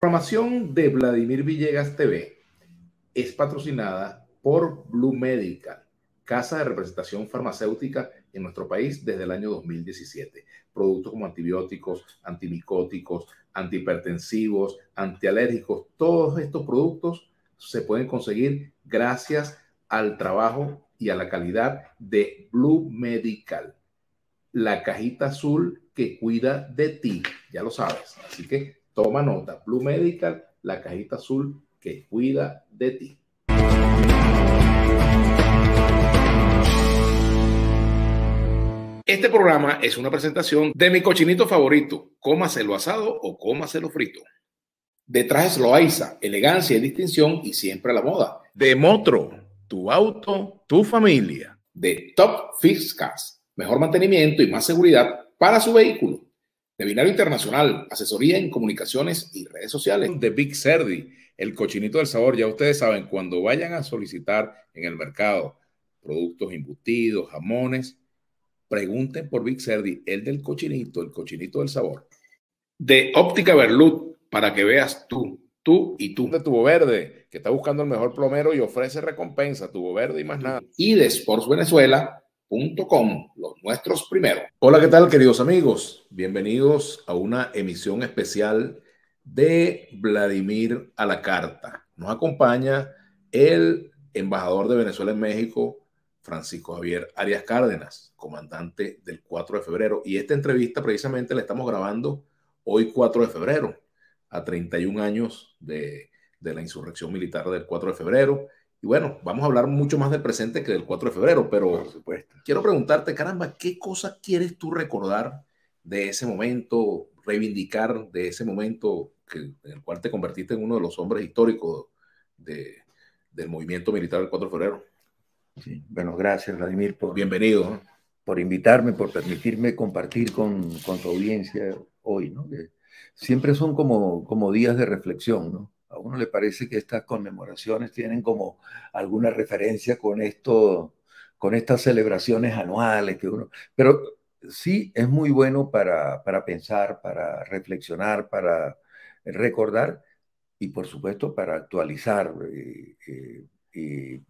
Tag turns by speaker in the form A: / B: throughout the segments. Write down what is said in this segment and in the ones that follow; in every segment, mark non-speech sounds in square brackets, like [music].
A: La programación de Vladimir Villegas TV es patrocinada por Blue Medical, casa de representación farmacéutica en nuestro país desde el año 2017. Productos como antibióticos, antimicóticos, antihipertensivos, antialérgicos, todos estos productos se pueden conseguir gracias al trabajo y a la calidad de Blue Medical, la cajita azul que cuida de ti, ya lo sabes. Así que Toma nota, Blue Medical, la cajita azul que cuida de ti. Este programa es una presentación de mi cochinito favorito, cómaselo asado o cómaselo frito. Detrás trajes Loaiza, elegancia y distinción y siempre a la moda. De Motro, tu auto, tu familia. De Top Fix Cars, mejor mantenimiento y más seguridad para su vehículo de Binario Internacional, asesoría en comunicaciones y redes sociales. De Big Serdi, el cochinito del sabor. Ya ustedes saben, cuando vayan a solicitar en el mercado productos embutidos, jamones, pregunten por Big Serdi, el del cochinito, el cochinito del sabor. De Óptica Berlut, para que veas tú tú y tú. De Tubo Verde, que está buscando el mejor plomero y ofrece recompensa, Tubo Verde y más nada. Y de Sports Venezuela, Com, los nuestros primero. Hola, ¿qué tal, queridos amigos? Bienvenidos a una emisión especial de Vladimir a la Carta. Nos acompaña el embajador de Venezuela en México, Francisco Javier Arias Cárdenas, comandante del 4 de febrero. Y esta entrevista precisamente la estamos grabando hoy 4 de febrero, a 31 años de, de la insurrección militar del 4 de febrero y bueno, vamos a hablar mucho más del presente que del 4 de febrero, pero quiero preguntarte, caramba, ¿qué cosa quieres tú recordar de ese momento, reivindicar de ese momento que, en el cual te convertiste en uno de los hombres históricos de, del movimiento militar del 4 de febrero?
B: Sí. Bueno, gracias Vladimir por... Bienvenido. Por invitarme, por permitirme compartir con, con tu audiencia hoy, ¿no? siempre son como, como días de reflexión, ¿no? uno le parece que estas conmemoraciones tienen como alguna referencia con esto, con estas celebraciones anuales que uno, pero sí es muy bueno para, para pensar, para reflexionar, para recordar y por supuesto para actualizar eh, eh, y,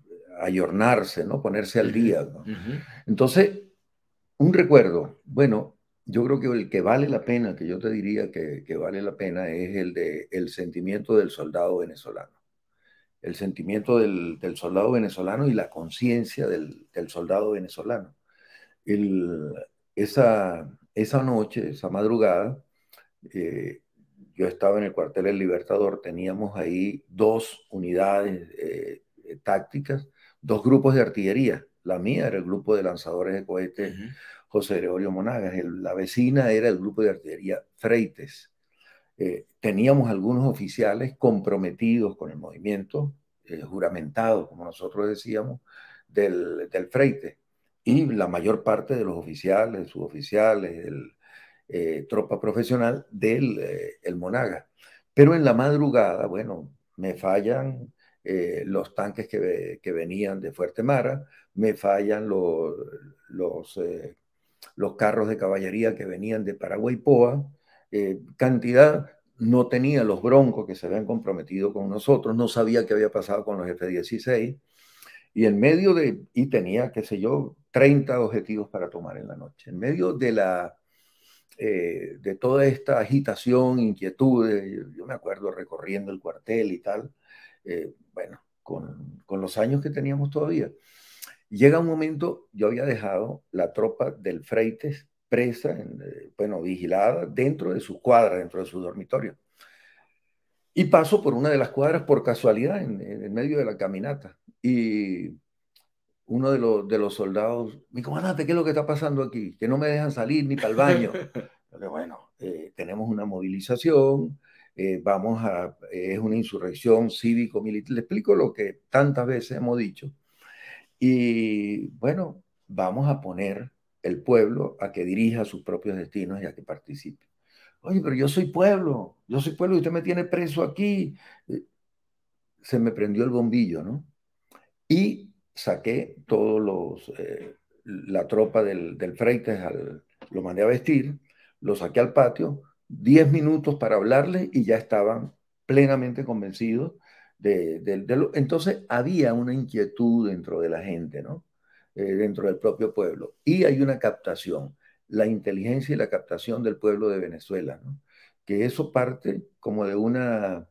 B: ayornarse, ¿no? ponerse al día. Entonces, un recuerdo, bueno, yo creo que el que vale la pena, que yo te diría que, vale la pena, es el de el sentimiento del soldado venezolano. El sentimiento del, soldado venezolano y la conciencia del, soldado venezolano. esa, esa noche, esa madrugada, eh, yo estaba en el cuartel El Libertador, teníamos ahí dos unidades eh, tácticas, dos grupos de artillería. La mía era el grupo de lanzadores de cohetes. José Gregorio Monagas. la vecina era el grupo de artillería Freites. Eh, teníamos algunos oficiales comprometidos con el movimiento, eh, juramentados, como nosotros decíamos, del, del Freite. Y la mayor parte de los oficiales, suboficiales, el, eh, tropa profesional del Monagas Monaga. Pero en la madrugada, bueno, me fallan los tanques que, venían de Fuerte Mara, me fallan los, los carros de caballería que venían de Paraguay Poa, eh, cantidad, no tenía los broncos que se habían comprometido con nosotros, no sabía qué había pasado con los F-16, y en medio de, y tenía, qué sé yo, 30 objetivos para tomar en la noche. En medio eh, de toda esta agitación, inquietudes, yo, me acuerdo recorriendo el cuartel y tal, eh, bueno, con los años que teníamos todavía llega un momento, yo había dejado la tropa del Freites presa, en, eh, bueno, vigilada dentro de su cuadra, dentro de su dormitorio. Y paso por una de las cuadras por casualidad, en, el medio de la caminata. Y uno de los, soldados, mi comandante, ¿qué es lo que está pasando aquí? Que no me dejan salir ni para el baño. [laughs] bueno, eh, tenemos una movilización, eh, vamos a, es una insurrección cívico-militar. Le explico lo que tantas veces hemos dicho. Y bueno, vamos a poner el pueblo a que dirija sus propios destinos y a que participe. Oye, pero yo soy pueblo, yo soy pueblo y usted me tiene preso aquí. Eh, se me prendió el bombillo, ¿no? Y saqué todos los, eh, la tropa del, del al, lo mandé a vestir, lo saqué al patio, diez minutos para hablarles y ya estaban plenamente convencidos entonces había una inquietud dentro de la gente, ¿no? Eh, dentro del propio pueblo. Y hay una captación, la inteligencia y la captación del pueblo de Venezuela, Que eso parte como de una,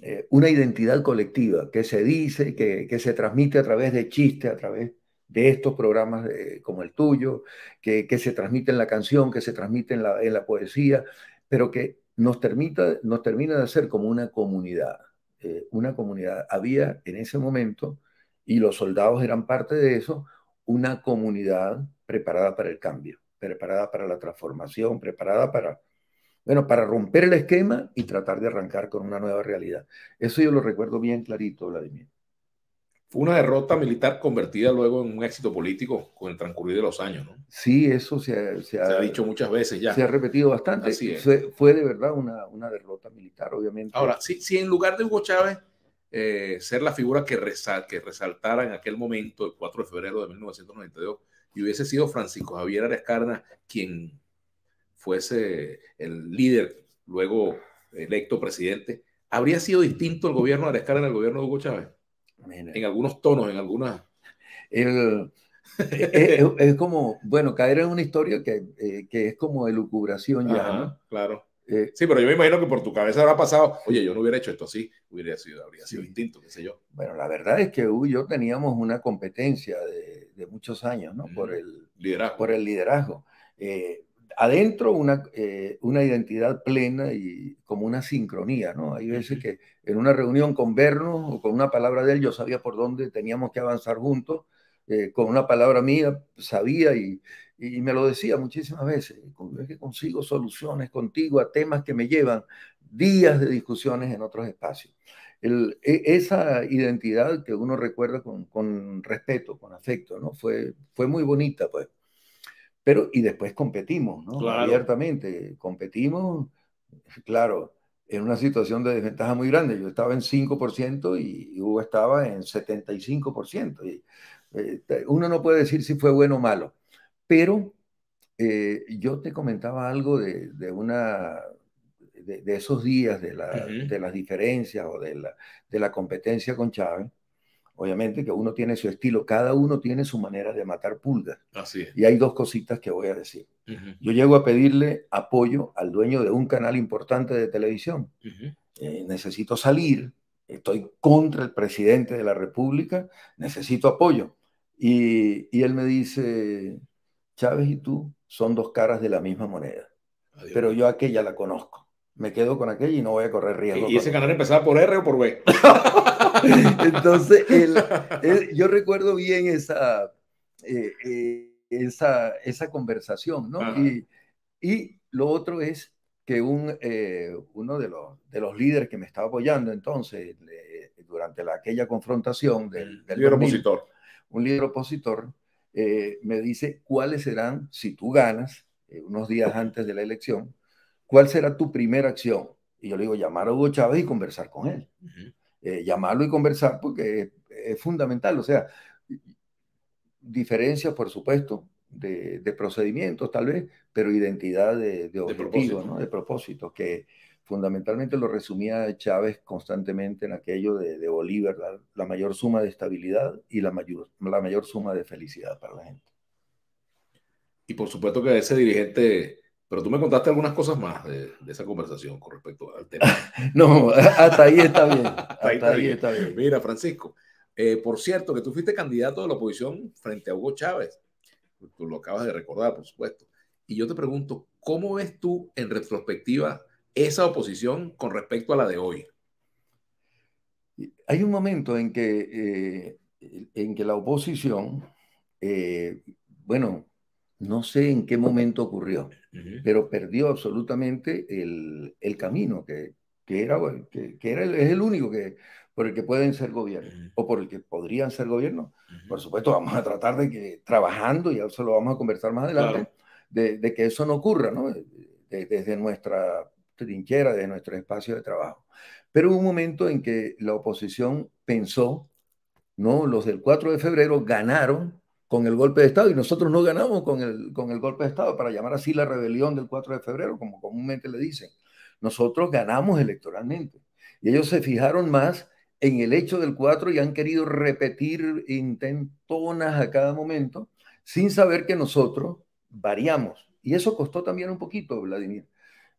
B: eh, una identidad colectiva que se dice, que, se transmite a través de chistes, a través de estos programas eh, como el tuyo, que, se transmite en la canción, que se transmite en la, la poesía, pero que nos, nos termina de hacer como una comunidad. Eh, una comunidad. Había en ese momento, y los soldados eran parte de eso, una comunidad preparada para el cambio, preparada para la transformación, preparada para, bueno, para romper el esquema y tratar de arrancar con una nueva realidad. Eso yo lo recuerdo bien clarito, Vladimir fue una derrota militar
A: convertida luego en un éxito político con el transcurrir de los años. ¿no?
B: Sí, eso se ha, dicho muchas veces ya. Se ha repetido bastante. Fue de verdad una, derrota militar, obviamente. Ahora,
A: si, en lugar de Hugo Chávez eh, ser la figura que, que resaltara en aquel momento, el 4 de febrero de 1992, y hubiese sido Francisco Javier Arescarna quien fuese el líder, luego electo presidente, ¿habría sido distinto el gobierno de Arescarna al gobierno de Hugo Chávez? en algunos tonos, en algunas...
B: [laughs] es, como, bueno, caer en una historia que, eh, es como de lucubración ya, Claro. Eh, sí, pero yo me imagino que por tu cabeza habrá pasado,
A: oye, yo no hubiera hecho esto así, hubiera sido, habría sido instinto, distinto, qué sé yo.
B: Bueno, la verdad es que uy y yo teníamos una competencia de, muchos años, ¿no? Por el liderazgo. Por el liderazgo. Eh, adentro una, eh, una identidad plena y como una sincronía, ¿no? Hay veces que en una reunión con Berno o con una palabra de él yo sabía por dónde teníamos que avanzar juntos, eh, con una palabra mía sabía y, me lo decía muchísimas veces, es que consigo soluciones contigo a temas que me llevan días de discusiones en otros espacios. El, e, esa identidad que uno recuerda con, con respeto, con afecto, ¿no? Fue, fue muy bonita, pues. Pero, y después competimos, ¿no? Claro. Abiertamente, competimos, claro, en una situación de desventaja muy grande. Yo estaba en 5% y Hugo estaba en 75%. Y, eh, uno no puede decir si fue bueno o malo, pero eh, yo te comentaba algo de, de una de, esos días de, la, de las diferencias o de la, de la competencia con Chávez, Obviamente que uno tiene su estilo, cada uno tiene su manera de matar pulgas. Así Y hay dos cositas que voy a decir. Yo llego a pedirle apoyo al dueño de un canal importante de televisión. Eh, necesito salir, estoy contra el presidente de la República, necesito apoyo. Y, él me dice, Chávez y tú son dos caras de la misma moneda, pero yo aquella la conozco. Me quedo con aquella y no voy a correr riesgo. ¿Y ese canal empezaba por R o por B? [laughs] [laughs] Entonces, yo recuerdo bien esa, eh, eh, esa, esa, conversación, ¿no? Y, lo otro es que un, eh, uno de los, líderes que me estaba apoyando entonces, durante aquella confrontación del, opositor. Un líder opositor me dice cuáles serán, si tú ganas, unos días antes de la elección, cuál será tu primera acción. Y yo le digo, llamar a Hugo Chávez y conversar con él. Eh, llamarlo y conversar porque es, fundamental. O sea, diferencias, por supuesto, de, procedimientos tal vez, pero identidad de, de de, ¿no? propósito, que fundamentalmente lo resumía Chávez constantemente en aquello de, Bolívar, la, mayor suma de estabilidad y la mayor, la mayor suma de felicidad para la gente.
A: Y por supuesto que ese dirigente pero tú me contaste algunas cosas más de, esa conversación con respecto al tema. [laughs] no, hasta ahí está bien. [laughs] Mira, Francisco, eh, por cierto, que tú fuiste candidato de la oposición frente a Hugo Chávez. Tú lo acabas de recordar, por supuesto. Y yo te pregunto, ¿cómo ves tú en retrospectiva esa oposición con respecto a la de hoy?
B: Hay un momento en que, eh, en que la oposición, eh, bueno, no sé en qué momento ocurrió pero perdió absolutamente el, camino que, era, que, era es el único que, por el que pueden ser gobierno o por el que podrían ser gobierno. Por supuesto, vamos a tratar de que trabajando, y eso lo vamos a conversar más adelante, de, que eso no ocurra, ¿no? desde nuestra trinchera, desde nuestro espacio de trabajo. Pero hubo un momento en que la oposición pensó, ¿no? Los del 4 de febrero ganaron con el golpe de Estado y nosotros no ganamos con el, con el golpe de Estado, para llamar así la rebelión del 4 de febrero, como comúnmente le dicen. Nosotros ganamos electoralmente. Y ellos se fijaron más en el hecho del 4 y han querido repetir intentonas a cada momento, sin saber que nosotros variamos. Y eso costó también un poquito, Vladimir.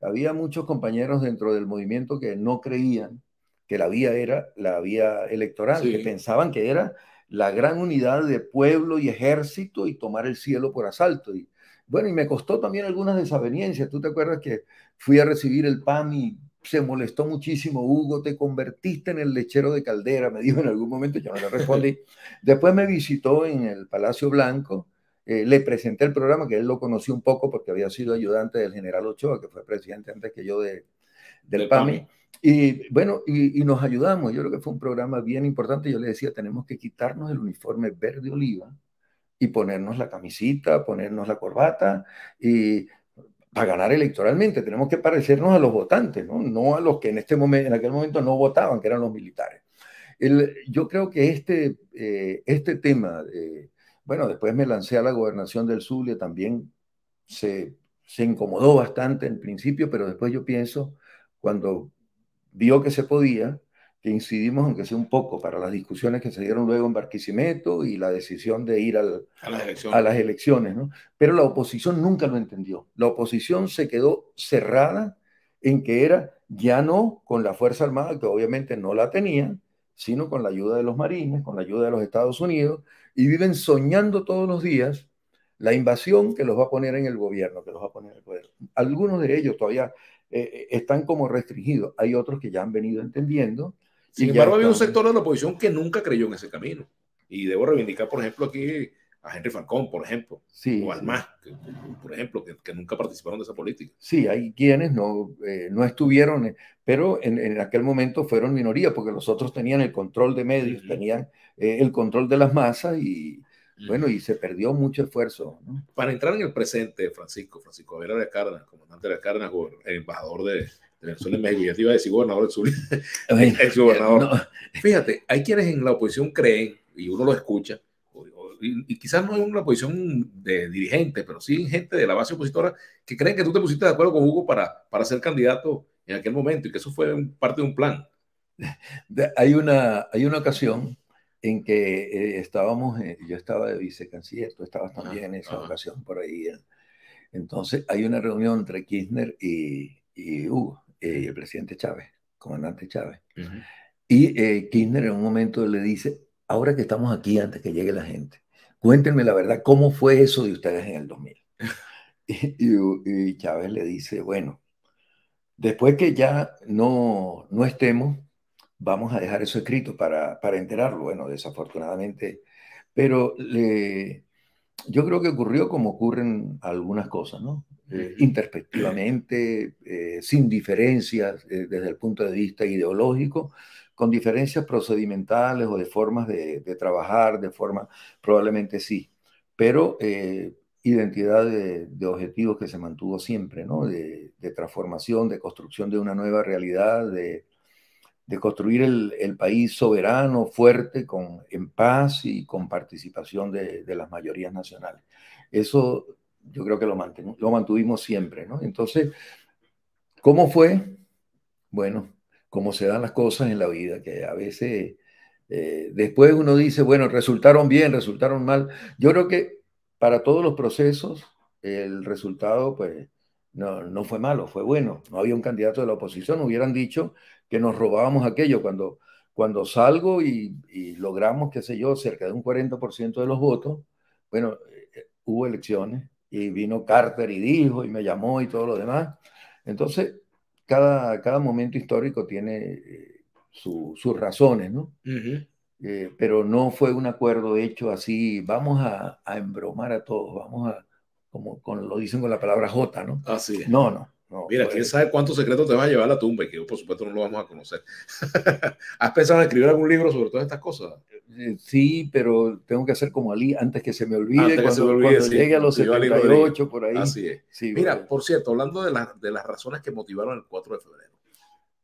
B: Había muchos compañeros dentro del movimiento que no creían que la vía era la vía electoral, que pensaban que era la gran unidad de pueblo y ejército y tomar el cielo por asalto. Y, bueno, y me costó también algunas desavenencias. ¿Tú te acuerdas que fui a recibir el PAMI? y se molestó muchísimo, Hugo, te convertiste en el lechero de Caldera, me dijo en algún momento, yo no le respondí. Después me visitó en el Palacio Blanco, eh, le presenté el programa, que él lo conoció un poco porque había sido ayudante del general Ochoa, que fue presidente antes que yo del, PAMI. Y bueno, y, nos ayudamos. Yo creo que fue un programa bien importante. Yo le decía, tenemos que quitarnos el uniforme verde oliva y ponernos la camisita, ponernos la corbata y para ganar electoralmente tenemos que parecernos a los votantes, no, no a los que en este momento, en aquel momento no votaban, que eran los militares. El, yo creo que este, eh, este tema, bueno, después me lancé a la gobernación del Zulia, también se, se incomodó bastante en principio, pero después yo pienso, cuando vio que se podía, que incidimos aunque sea un poco para las discusiones que se dieron luego en Barquisimeto y la decisión de ir a las elecciones, pero la oposición nunca lo entendió. La oposición se quedó cerrada en que era ya no con la Fuerza Armada, que obviamente no la tenía, sino con la ayuda de los marines, con la ayuda de los Estados Unidos, y viven soñando todos los días la invasión que los va a poner en el gobierno, que los va a poner en el poder. Algunos de ellos todavía eh, están como restringidos. Hay otros que ya han venido entendiendo. Sin embargo, había un
A: sector de la oposición que nunca creyó en ese camino. Y debo reivindicar, por ejemplo, aquí a Henry Falcón, por ejemplo, o al MAS, por ejemplo, que, que, nunca participaron
B: de esa política. Sí, hay quienes no, eh, no estuvieron, eh, pero en, aquel momento fueron minoría, porque los otros tenían el control de medios, tenían el control de las masas y, bueno, y se perdió mucho esfuerzo.
A: Para entrar en el presente, Francisco, Francisco Avera de Cárdenas, comandante de Cárdenas, el embajador de, de, Venezuela en México, iba a decir gobernador del sur, [laughs] ex gobernador. Fíjate, hay quienes en la oposición creen, y uno lo escucha, y, quizás no es una oposición de dirigente, pero sí gente de la base opositora que creen que tú te pusiste de acuerdo con Hugo para, para ser candidato en aquel momento y que eso fue parte de un plan.
B: Hay una, hay una ocasión en que eh, estábamos, eh, yo estaba de vicecanciller, tú estabas también en esa ocasión por ahí. entonces hay una reunión entre Kirchner y, Hugo, eh, y el presidente Chávez, comandante Chávez. Y Kirchner en un momento le dice, ahora que estamos aquí antes que llegue la gente, cuéntenme la verdad, ¿cómo fue eso de ustedes en el 2000? [laughs] Y, y Chávez le dice, bueno, después que ya no, no estemos, vamos a dejar eso escrito para, enterarlo. Bueno, desafortunadamente, pero le, yo creo que ocurrió como ocurren algunas cosas, ¿no? Eh, eh sin diferencias eh, desde el punto de vista ideológico, con diferencias procedimentales o de formas de, trabajar, de forma, probablemente sí, pero eh, identidad de, objetivos que se mantuvo siempre, ¿no? de, transformación, de construcción de una nueva realidad, de, de construir el, país soberano, fuerte, con, en paz y con participación de, las mayorías nacionales. Eso yo creo que lo, lo mantuvimos siempre, ¿no? Entonces, ¿cómo fue? Bueno, cómo se dan las cosas en la vida, que a veces eh, después uno dice, bueno, resultaron bien, resultaron mal. Yo creo que para todos los procesos el resultado, pues, no, no fue malo, fue bueno. No había un candidato de la oposición, hubieran dicho, que nos robábamos aquello. Cuando, cuando salgo y, logramos, qué sé yo, cerca de un 40% de los votos, bueno, eh, eh, hubo elecciones y vino Carter y dijo y me llamó y todo lo demás. Entonces, cada, cada momento histórico tiene eh, sus razones, ¿no? pero no fue un acuerdo hecho así, vamos a, embromar a todos, vamos a, como con, lo dicen con la palabra J, ¿no? Así es. No, no.
A: Mira, pues, quién sabe cuántos secretos te va a llevar a la tumba y que por supuesto no lo vamos a conocer.
B: [laughs] ¿Has pensado en escribir algún libro sobre todas estas cosas? Eh, sí, pero tengo que hacer como Ali antes que se me olvide, antes cuando, que se me olvide, llegue a los 78 por ahí. Así es. Mira, por
A: cierto, hablando de, de las razones que motivaron el 4 de febrero,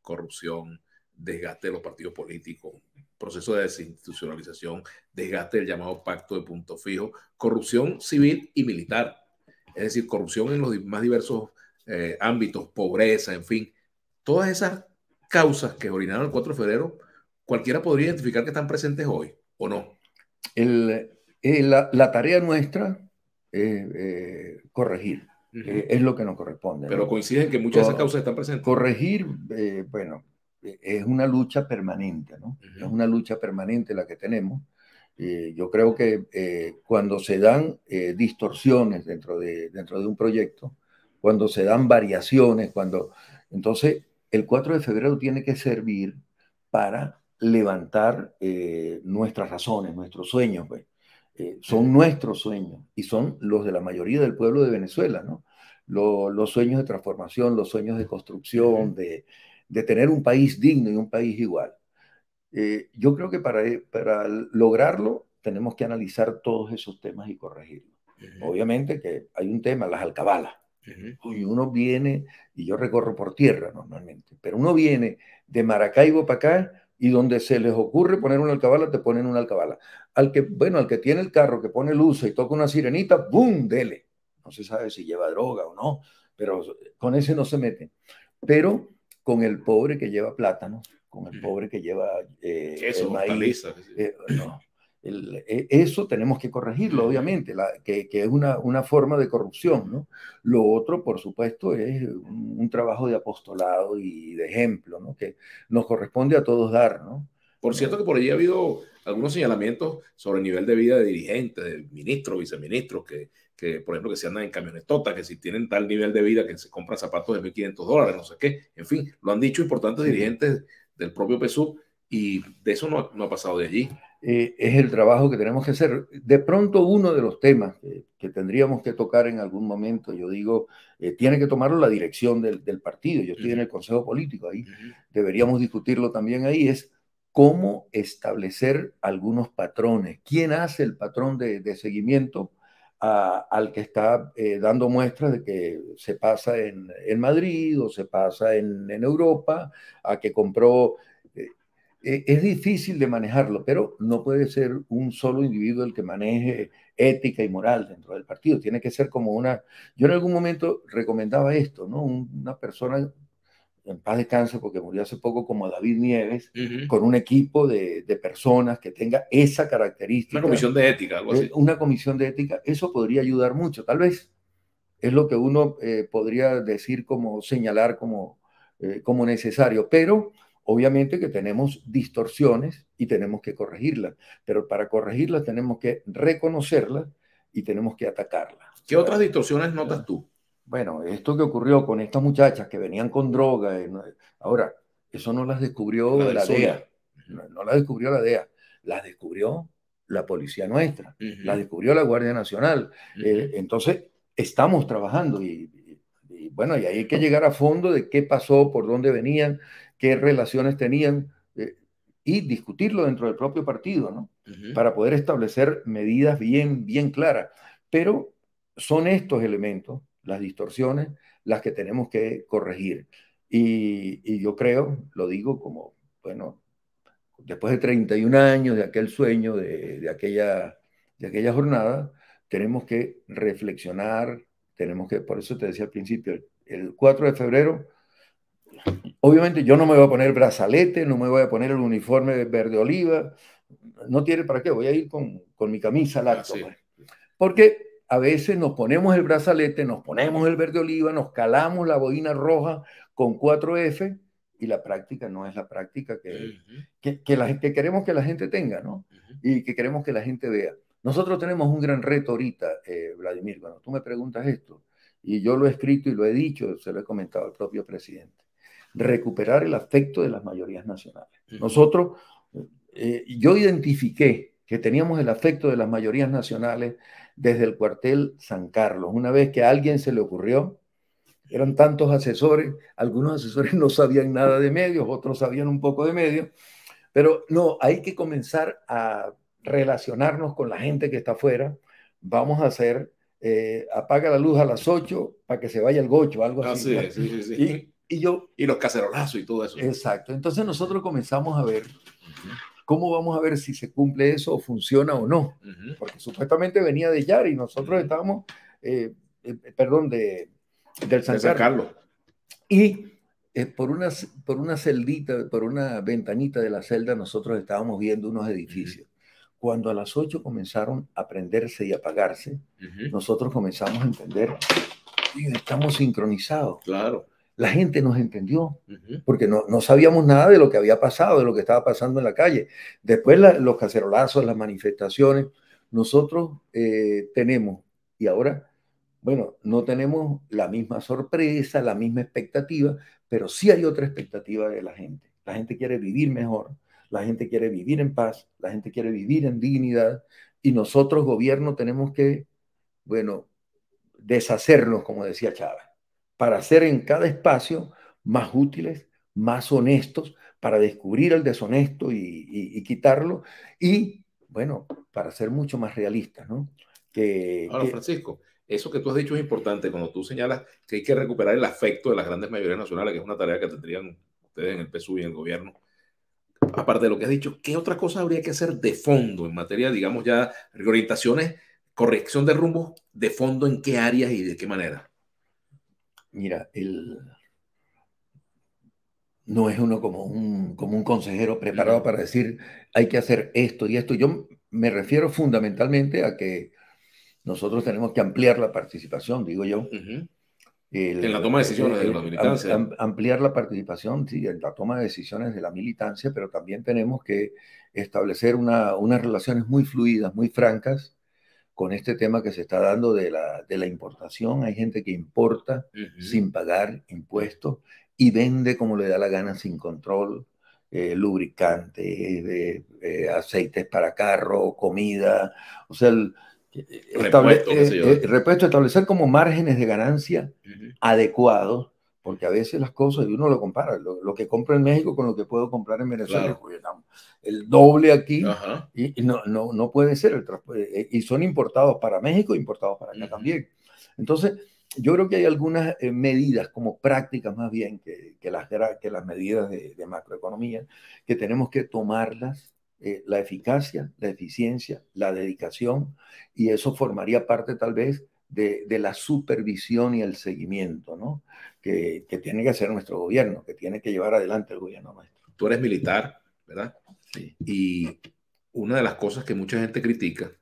A: corrupción, desgaste de los partidos políticos, proceso de desinstitucionalización, desgaste del llamado pacto de punto fijo, corrupción civil y militar, es decir, corrupción en los más diversos eh, ámbitos, pobreza, en fin, todas esas causas que originaron el 4
B: de febrero, cualquiera podría identificar que están presentes hoy, ¿o no? Eh, la, tarea nuestra es eh, corregir, es lo que nos corresponde. Pero coinciden que muchas de esas causas están presentes. Corregir, bueno, es una lucha permanente, ¿no? Es una lucha permanente la que tenemos. yo creo que cuando se dan distorsiones dentro de, dentro de un proyecto, cuando se dan variaciones, cuando... Entonces, el 4 de febrero tiene que servir para levantar eh, nuestras razones, nuestros sueños. Pues. Eh, son nuestros sueños y son los de la mayoría del pueblo de Venezuela, ¿no? los sueños de transformación, los sueños de construcción, de, tener un país digno y un país igual. Eh, yo creo que para, para lograrlo tenemos que analizar todos esos temas y corregirlos. Obviamente que hay un tema, las alcabalas. Y uno viene, y yo recorro por tierra normalmente, pero uno viene de Maracaibo para acá y donde se les ocurre poner una alcabala, te ponen una alcabala. Al que, bueno, al que tiene el carro, que pone luces y toca una sirenita, ¡boom! Dele. No se sabe si lleva droga o no, pero con ese no se mete. Pero con el pobre que lleva plátano, con el pobre que lleva eh, maíz, e, eso tenemos que corregirlo, obviamente, la, que, es una, forma de corrupción. ¿no? Lo otro, por supuesto, es un, trabajo de apostolado y de ejemplo, ¿no? que nos corresponde a todos dar. ¿no? Por cierto que por allí ha habido
A: algunos señalamientos sobre el nivel de vida de dirigentes, de ministros, viceministros, que, por ejemplo que se andan en camionetotas, que si tienen tal nivel de vida que se compran zapatos de 1.500 dólares, no sé qué, en fin, lo han dicho importantes dirigentes del propio
B: PSUV y de eso no, no ha pasado de allí. Eh, es el trabajo que tenemos que hacer. De pronto uno de los temas que, tendríamos que tocar en algún momento, yo digo, eh, tiene que tomarlo la dirección del, del, partido, yo estoy en el Consejo Político, ahí deberíamos discutirlo también ahí, es cómo establecer algunos patrones, quién hace el patrón de, seguimiento al que está eh, dando muestras de que se pasa en, Madrid o se pasa en, en Europa, a que compró e, es difícil de manejarlo, pero no puede ser un solo individuo el que maneje ética y moral dentro del partido. Tiene que ser como una... Yo en algún momento recomendaba esto, ¿no? Una persona en paz descanse porque murió hace poco como David Nieves, con un equipo de, personas que tenga esa característica. Una comisión de ética, algo eh, así. Una comisión de ética, eso podría ayudar mucho, tal vez. Es lo que uno eh, podría decir como, señalar como, eh, como necesario, pero Obviamente que tenemos distorsiones y tenemos que corregirlas, pero para corregirlas tenemos que reconocerlas y tenemos que atacarlas. ¿Qué otras distorsiones notas tú? Bueno, esto que ocurrió con estas muchachas que venían con droga, eh, ahora, eso no las descubrió la, DEA, e no, la las descubrió la DEA, las descubrió la policía nuestra, las descubrió la Guardia Nacional. Eh, entonces, estamos trabajando y, bueno, y hay que llegar a fondo de qué pasó, por dónde venían, qué relaciones tenían eh, y discutirlo dentro del propio partido, ¿no? Para poder establecer medidas bien, bien claras. Pero son estos elementos, las distorsiones, las que tenemos que corregir. Y, yo creo, lo digo como, bueno, después de 31 años de aquel sueño, de, de aquella, de aquella jornada, tenemos que reflexionar, tenemos que, por eso te decía al principio, el 4 de febrero Obviamente yo no me voy a poner brazalete, no me voy a poner el uniforme verde oliva, no tiene para qué, voy a ir con, mi camisa larga. Pues. Porque a veces nos ponemos el brazalete, nos ponemos el verde oliva, nos calamos la boina roja con 4F y la práctica no es la práctica que, que, queremos que la gente tenga, ¿no? Y que queremos que la gente vea. Nosotros tenemos un gran reto ahorita, eh, Vladimir, cuando tú me preguntas esto, y yo lo he escrito y lo he dicho, se lo he comentado al propio presidente recuperar el afecto de las mayorías nacionales. Nosotros, eh, yo identifiqué que teníamos el afecto de las mayorías nacionales desde el cuartel San Carlos. Una vez que a alguien se le ocurrió, eran tantos asesores, algunos asesores [laughs] no sabían nada de medios, otros sabían un poco de medios, pero no, hay que comenzar a relacionarnos con la gente que está afuera. Vamos a hacer eh, apaga la luz a las 8 para que se vaya el gocho, algo así y yo, y los cacerolazos y todo eso. Exacto. Entonces nosotros comenzamos a ver cómo vamos a ver si se cumple eso o funciona o no. Porque supuestamente venía de Yari y nosotros estábamos, eh, eh, perdón, de, del San, Carlos. Y eh, por, una, por una celdita, por una ventanita de la celda, nosotros estábamos viendo unos edificios. Cuando a las 8 comenzaron a prenderse y apagarse, nosotros comenzamos a entender, estamos sincronizados. Claro la gente nos entendió, porque no, sabíamos nada de lo que había pasado, de lo que estaba pasando en la calle. Después los cacerolazos, las manifestaciones, nosotros eh, tenemos, y ahora, bueno, no tenemos la misma sorpresa, la misma expectativa, pero sí hay otra expectativa de la gente. La gente quiere vivir mejor, la gente quiere vivir en paz, la gente quiere vivir en dignidad, y nosotros, gobierno, tenemos que, bueno, deshacernos, como decía Chávez para ser en cada espacio más útiles, más honestos, para descubrir el deshonesto y, quitarlo, y bueno, para ser mucho más realistas, ¿no? Que, Ahora,
A: Francisco, eso que tú has dicho es importante cuando tú señalas que hay que recuperar el afecto de las grandes mayorías nacionales, que es una tarea que tendrían ustedes en el PSU y en el gobierno. Aparte de lo que has dicho, ¿qué otra cosa habría que hacer de fondo en materia, digamos, ya orientaciones,
B: corrección de rumbo de fondo en qué áreas y de qué manera? mira, no es uno como un, como un consejero preparado para decir hay que hacer esto y esto. Yo me refiero fundamentalmente a que nosotros tenemos que ampliar la participación, digo yo. en la toma de decisiones de la militancia. ampliar la participación, sí, en la toma de decisiones de la militancia, pero también tenemos que establecer unas relaciones muy fluidas, muy francas, con este tema que se está dando de la, importación. Hay gente que importa sin pagar impuestos y vende como le da la gana sin control. Eh, lubricantes, eh, aceites para carro, comida, o sea, eh, repuesto, establecer como márgenes de ganancia adecuados porque a veces las cosas, y uno lo compara, lo, que compro en México con lo que puedo comprar en Venezuela, pues, el doble aquí, y, no, no, no puede ser, eh, eh, y son importados para México, importados para acá también. Entonces, yo creo que hay algunas eh, medidas como prácticas más bien que, que las, que las medidas de, macroeconomía, que tenemos que tomarlas la eficacia, la eficiencia, la dedicación, y eso formaría parte tal vez de, la supervisión y el seguimiento que, tiene que hacer nuestro gobierno, que tiene que llevar adelante el gobierno nuestro. Tú eres militar,
A: ¿verdad? Sí. Y una de las cosas que mucha gente critica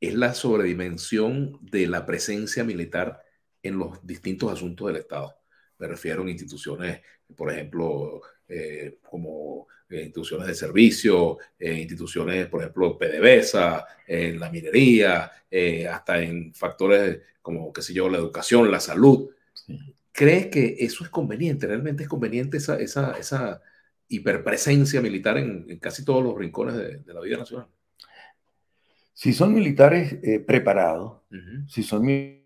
A: es la sobredimensión de la presencia militar en los distintos asuntos del Estado. Me refiero a instituciones, por ejemplo, eh, como instituciones de servicio, instituciones, por ejemplo, PDVSA, en la minería, eh, hasta en factores como, qué sé yo, la educación, la salud. ¿Crees que eso es conveniente? ¿Realmente es conveniente esa, esa, esa hiperpresencia
B: militar en, casi todos los
A: rincones de, la vida nacional?
B: Si son militares eh, preparados, si son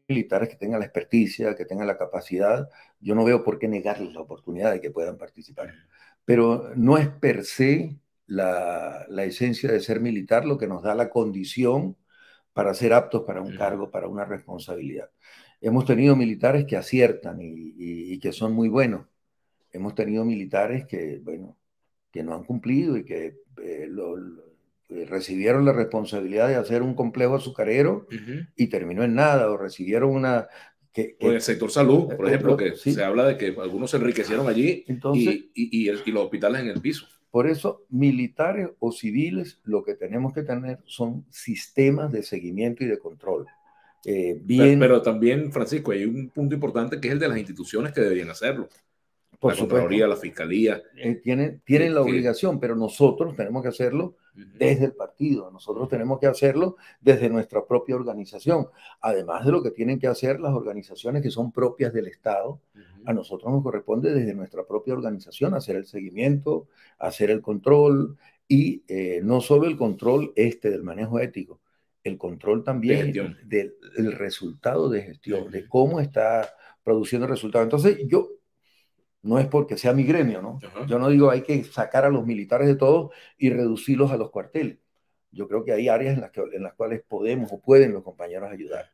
B: militares que tengan la experticia, que tengan la capacidad, yo no veo por qué negarles la oportunidad de que puedan participar. Pero no es per se la, esencia de ser militar lo que nos da la condición para ser aptos para un cargo, para una responsabilidad. Hemos tenido militares que aciertan y, que son muy buenos. Hemos tenido militares que, bueno, que no han cumplido y que eh, eh, recibieron la responsabilidad de hacer un complejo azucarero y terminó en nada, o recibieron una en el sector salud, eh, por ejemplo, que se habla de que algunos se enriquecieron allí y, y, los hospitales en el piso. Por eso, militares o civiles, lo que tenemos que tener son sistemas de seguimiento y de control. Eh, bien, pero, pero, también, Francisco, hay un punto importante que es el de las
A: instituciones que deberían hacerlo
B: la la
A: Fiscalía.
B: Eh, tienen la eh, obligación, pero nosotros tenemos que hacerlo desde el partido, nosotros tenemos que hacerlo desde nuestra propia organización, además de lo que tienen que hacer las organizaciones que son propias del Estado. A nosotros nos corresponde desde nuestra propia organización hacer el seguimiento, hacer el control y eh, no solo el control este del manejo ético, el control también del, resultado de gestión, de cómo está produciendo resultados. Entonces, yo no es porque sea mi gremio, ¿no? Yo no digo hay que sacar a los militares de todos y reducirlos a los cuarteles. Yo creo que hay áreas en las, cuales podemos o pueden los compañeros ayudar,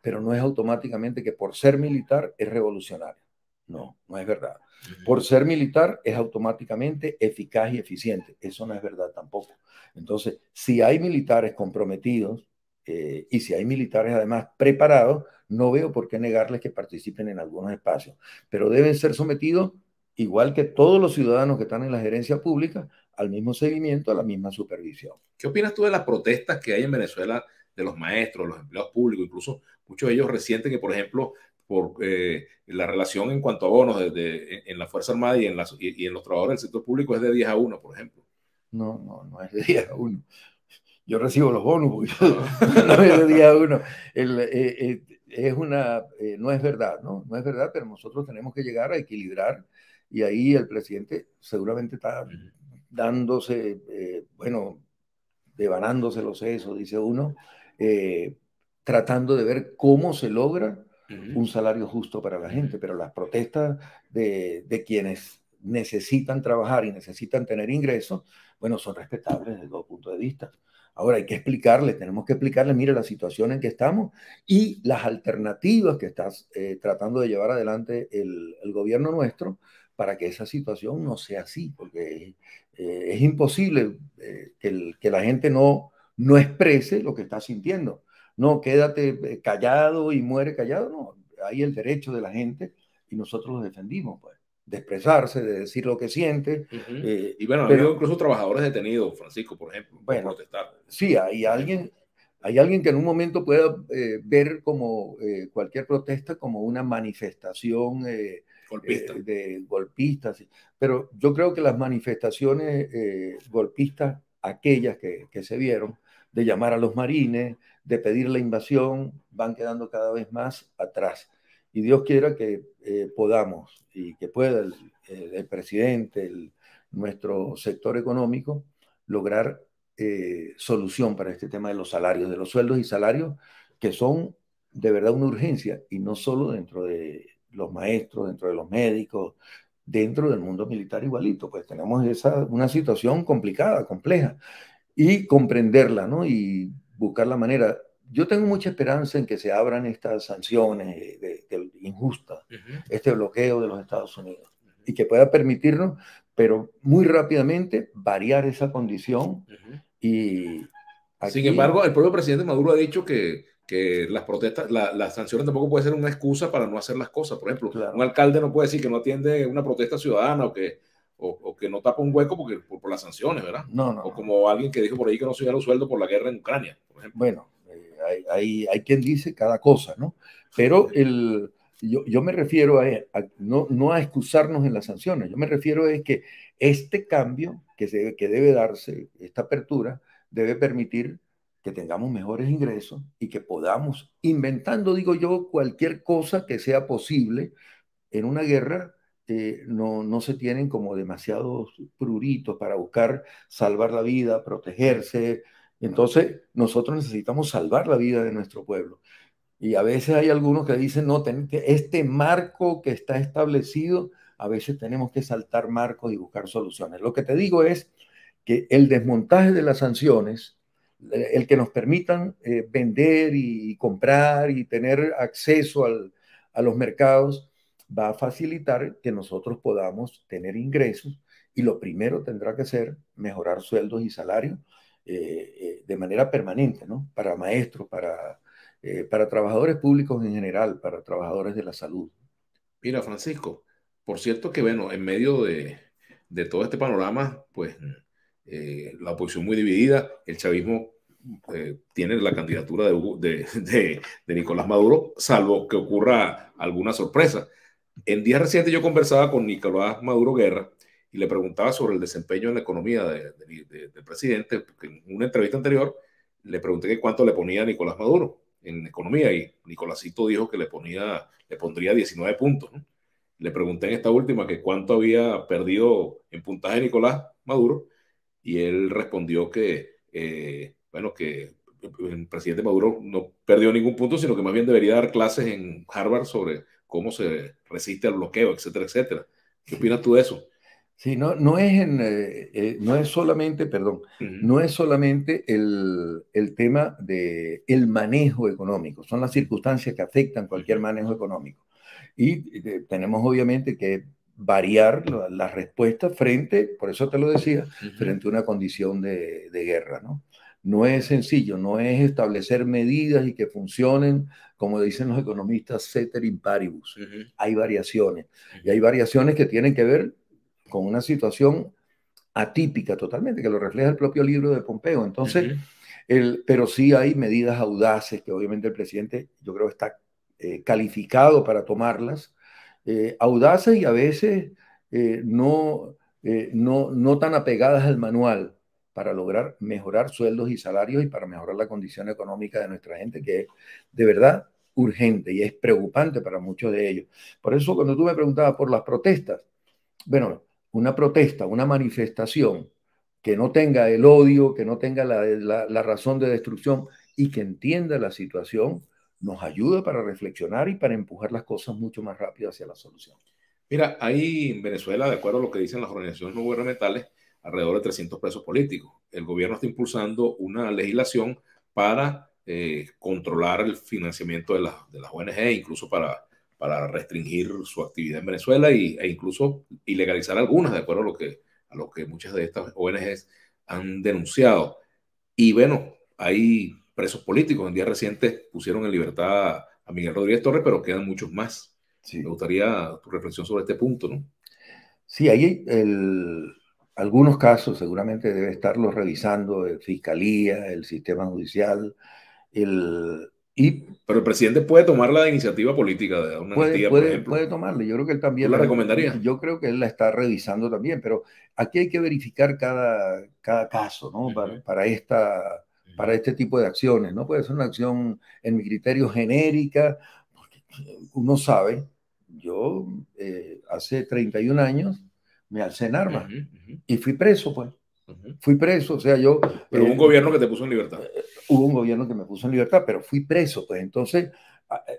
B: pero no es automáticamente que por ser militar es revolucionario. No, no es verdad. Por ser militar es automáticamente eficaz y eficiente. Eso no es verdad tampoco. Entonces, si hay militares comprometidos eh, y si hay militares además preparados, no veo por qué negarles que participen en algunos espacios, pero deben ser sometidos, igual que todos los ciudadanos que están en la gerencia pública, al mismo seguimiento, a la misma supervisión.
A: ¿Qué opinas tú de las protestas que hay en Venezuela de los maestros, los empleados públicos, incluso muchos de ellos resienten que, por ejemplo, por eh, la relación en cuanto a bonos de, en la Fuerza Armada y en, y en los trabajadores del sector público es de 10 a 1, por ejemplo?
B: No, no, no es de 10 a 1 yo recibo los bonos, no es verdad, ¿no? es verdad, pero nosotros tenemos que llegar a equilibrar y ahí el presidente seguramente está dándose, eh, bueno, devanándose los sesos, dice uno, eh, tratando de ver cómo se logra un salario justo para la gente, pero las protestas de, quienes necesitan trabajar y necesitan tener ingresos, bueno, son respetables desde dos puntos de vista. Ahora hay que explicarle, tenemos que explicarle, mire la situación en que estamos y las alternativas que está eh, tratando de llevar adelante el, gobierno nuestro para que esa situación no sea así, porque eh, es imposible eh, que, la gente no, no exprese lo que está sintiendo. No, quédate callado y muere callado, no, hay el derecho de la gente y nosotros lo defendimos. Pues de expresarse, de decir lo que siente. Eh, y bueno, ha incluso trabajadores
A: detenidos, Francisco, por ejemplo, por
B: protestar. Sí, hay alguien, hay alguien que en un momento pueda eh, ver como eh, cualquier protesta como una manifestación golpista. de golpistas, pero yo creo que las manifestaciones golpistas, aquellas que, que se vieron, de llamar a los marines, de pedir la invasión, van quedando cada vez más atrás y Dios quiera que eh, podamos y que pueda el, presidente, el, nuestro sector económico, lograr eh, solución para este tema de los salarios, de los sueldos y salarios que son de verdad una urgencia y no solo dentro de los maestros, dentro de los médicos, dentro del mundo militar igualito, pues tenemos esa, una situación complicada, compleja, y comprenderla, ¿no? Y buscar la manera. Yo tengo mucha esperanza en que se abran estas sanciones de, injusta, este bloqueo de los Estados Unidos, y que pueda permitirnos, pero muy rápidamente, variar esa condición. y Sin embargo,
A: el propio presidente Maduro ha dicho que, que las protestas, las sanciones tampoco puede ser una excusa para no hacer las cosas. Por ejemplo, un alcalde no puede decir que no atiende una protesta ciudadana o que, o, que no tapa un hueco porque, por, las sanciones, ¿verdad? No, no. O como alguien que dijo por ahí que no se los sueldo por la guerra en Ucrania,
B: por ejemplo. Bueno, eh, hay, hay, hay, quien dice cada cosa, ¿no? Pero el, este, yo, me refiero a, no, a excusarnos en las sanciones, yo me refiero a que este cambio que, debe darse, esta apertura, debe permitir que tengamos mejores ingresos y que podamos, inventando, digo yo, cualquier cosa que sea posible, en una guerra eh, no, no se tienen como demasiados pruritos para buscar salvar la vida, protegerse. Entonces, nosotros necesitamos salvar la vida de nuestro pueblo. Y a veces hay algunos que dicen, no, este marco que está establecido, a veces tenemos que saltar marcos y buscar soluciones. Lo que te digo es que el desmontaje de las sanciones, eh, el que nos permitan eh, vender y comprar y tener acceso a los mercados, va a facilitar que nosotros podamos tener ingresos y lo primero tendrá que ser mejorar sueldos y salarios eh, de manera permanente, ¿no? Para maestros, para eh, para trabajadores públicos en general, para trabajadores de la salud.
A: Mira, Francisco, por cierto que, bueno, en medio de, todo este panorama, pues eh, la oposición muy dividida, el chavismo eh, tiene la candidatura de, Nicolás Maduro, salvo que ocurra alguna sorpresa. En días recientes yo conversaba con Nicolás Maduro Guerra y le preguntaba sobre el desempeño en la economía del presidente, porque en una entrevista anterior le pregunté que cuánto le ponía a Nicolás Maduro en economía y Nicolásito dijo que le, ponía, le pondría 19 puntos. Le pregunté en esta última que cuánto había perdido en puntaje Nicolás Maduro y él respondió que, eh, bueno, que el presidente Maduro no perdió ningún punto, sino que más bien debería dar clases en Harvard sobre cómo se resiste al
B: bloqueo, etcétera, etcétera. ¿Qué opinas tú de eso? Sí, no, es, en, eh, eh, no es solamente, perdón, no es solamente el, tema del el manejo económico, son las circunstancias que afectan cualquier manejo económico. Y eh, tenemos obviamente que variar las la respuestas frente, por eso te lo decía, frente a una condición de, guerra, ¿no? es sencillo, no es establecer medidas y que funcionen, como dicen los economistas, ceter paribus. Hay variaciones. Y hay variaciones que tienen que ver con una situación atípica totalmente, que lo refleja el propio libro de Pompeo. Entonces, el, pero sí hay medidas audaces que obviamente el presidente yo creo está eh, calificado para tomarlas, eh, audaces y a veces eh, no, no, no tan apegadas al manual para lograr mejorar sueldos y salarios y para mejorar la condición económica de nuestra gente, que es de verdad urgente y es preocupante para muchos de ellos. Por eso cuando tú me preguntabas por las protestas, bueno, una protesta, una manifestación que no tenga el odio, que no tenga la, la, razón de destrucción y que entienda la situación, nos ayuda para reflexionar y para empujar las cosas mucho más rápido hacia la solución.
A: Mira, ahí en Venezuela, de acuerdo a lo que dicen las organizaciones no gubernamentales, alrededor de 300 presos políticos. El gobierno está impulsando una legislación para eh, controlar el financiamiento de, de las ONG, incluso para para restringir su actividad en Venezuela y, e incluso ilegalizar algunas, de acuerdo a lo, que, a lo que muchas de estas ONGs han denunciado. Y bueno, hay presos políticos. En días recientes pusieron en libertad a Miguel Rodríguez Torres, pero quedan muchos más. Sí. Me gustaría tu
B: reflexión sobre este punto, ¿no? Sí, hay el, algunos casos seguramente debe estarlo revisando el Fiscalía, el sistema judicial, el, y, pero el presidente puede tomar la iniciativa política de una puede, por ejemplo. Puede tomarla, yo creo que él también... la, recomendaría? Yo creo que él la está revisando también, pero aquí hay que verificar cada, cada caso, ¿no? para, esta, para este tipo de acciones, ¿no? Puede ser una acción, en mi criterio, genérica, uno sabe, yo eh, hace 31 años me alcé en armas y fui preso, pues. Fui preso, o sea, yo... Pero un eh, gobierno que te puso en libertad. Eh, hubo un gobierno que me puso en libertad, pero fui preso. Pues entonces,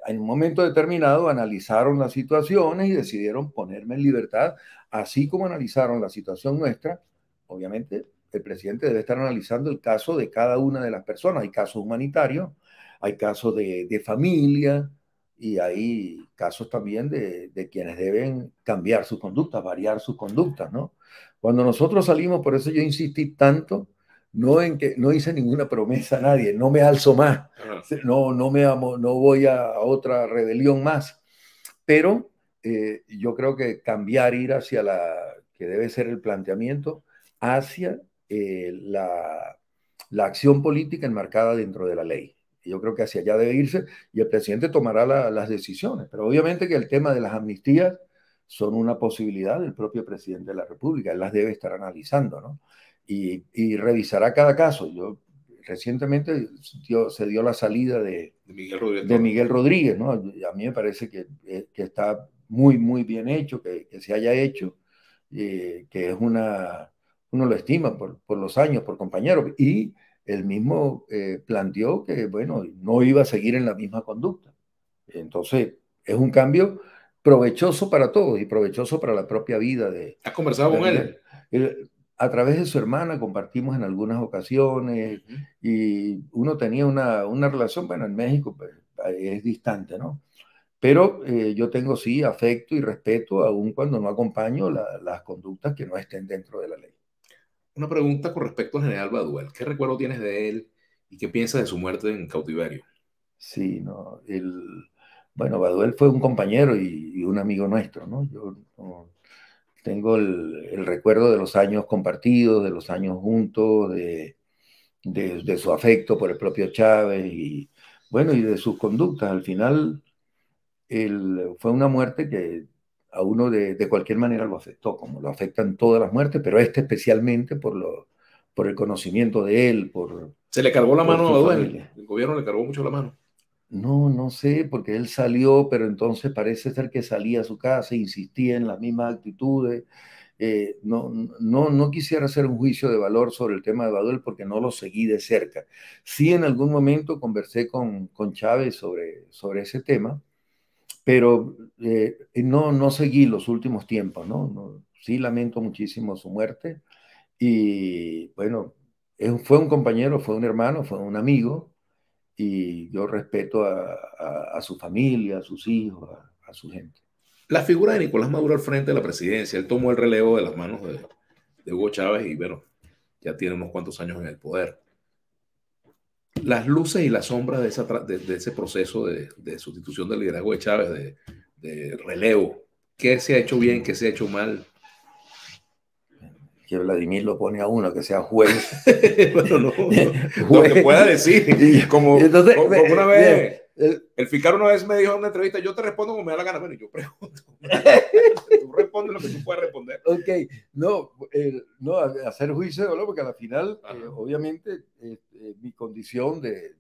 B: en un momento determinado, analizaron las situaciones y decidieron ponerme en libertad, así como analizaron la situación nuestra. Obviamente, el presidente debe estar analizando el caso de cada una de las personas. Hay casos humanitarios, hay casos de, de familia y hay casos también de, de quienes deben cambiar sus conductas, variar sus conductas, ¿no? Cuando nosotros salimos, por eso yo insistí tanto no en que no hice ninguna promesa a nadie, no me alzo más, no, no, me amo, no voy a, otra rebelión más, pero eh, yo creo que cambiar, ir hacia la, que debe ser el planteamiento, hacia eh, la, acción política enmarcada dentro de la ley. Yo creo que hacia allá debe irse y el presidente tomará las decisiones, pero obviamente que el tema de las amnistías son una posibilidad del propio presidente de la República, él las debe estar analizando, ¿no? y, revisará cada caso. Yo recientemente se dio la salida de,
A: de, Miguel, Rodríguez. de Miguel Rodríguez, ¿no?
B: A mí me parece que, eh, que está muy, muy bien hecho, que, se haya hecho, eh, que es una, uno lo estima por, por, los años, por compañeros, y él mismo eh, planteó que, bueno, no iba a seguir en la misma conducta. Entonces, es un cambio provechoso para todos y provechoso para la propia vida de... ¿Has conversado con él? él a través de su hermana compartimos en algunas ocasiones y uno tenía una, una, relación, bueno, en México pues, es distante, ¿no? Pero eh, yo tengo sí afecto y respeto aun cuando no acompaño las conductas que no estén dentro de la ley. Una pregunta
A: con respecto al general Baduel. ¿Qué recuerdo tienes de él y qué piensas de su muerte en cautiverio?
B: Sí, no, el, bueno, Baduel fue un compañero y, un amigo nuestro, ¿no? Yo no, tengo el, recuerdo de los años compartidos, de los años juntos, de, de, su afecto por el propio Chávez y, bueno, y de sus conductas. Al final el, fue una muerte que a uno de, cualquier manera lo afectó, como lo afectan todas las muertes, pero este especialmente por, lo, por el conocimiento de él. Por, Se le cargó la mano a dueña, el gobierno le cargó mucho la mano. No, no sé, porque él salió, pero entonces parece ser que salía a su casa, insistía en las mismas actitudes. Eh, no, no, quisiera hacer un juicio de valor sobre el tema de Baduel porque no lo seguí de cerca. Sí, en algún momento conversé con, Chávez sobre, sobre ese tema, pero eh, no, seguí los últimos tiempos, ¿no? Sí, lamento muchísimo su muerte y bueno, fue un compañero, fue un hermano, fue un amigo y yo respeto a, su familia, a sus hijos, a, su gente. La figura de
A: Nicolás Maduro al frente de la presidencia, él tomó el relevo de las manos de, Hugo Chávez y bueno, ya tiene unos cuantos años en el poder. Las luces y las sombras de, ese proceso de, de, sustitución del liderazgo de Chávez, de, relevo, ¿qué
B: se ha hecho bien, qué se ha hecho mal? que Vladimir lo pone a uno, que sea juez. [laughs] bueno, [laughs] Lo que pueda decir. [laughs] Como, entonces, una eh, vez, eh, eh,
A: el, el fiscal una vez me dijo en una entrevista, yo te respondo como me da la gana. Bueno, yo pregunto.
B: tú respondes lo que tú puedas responder. Ok, no, no hacer juicio de porque al final, obviamente, mi condición de,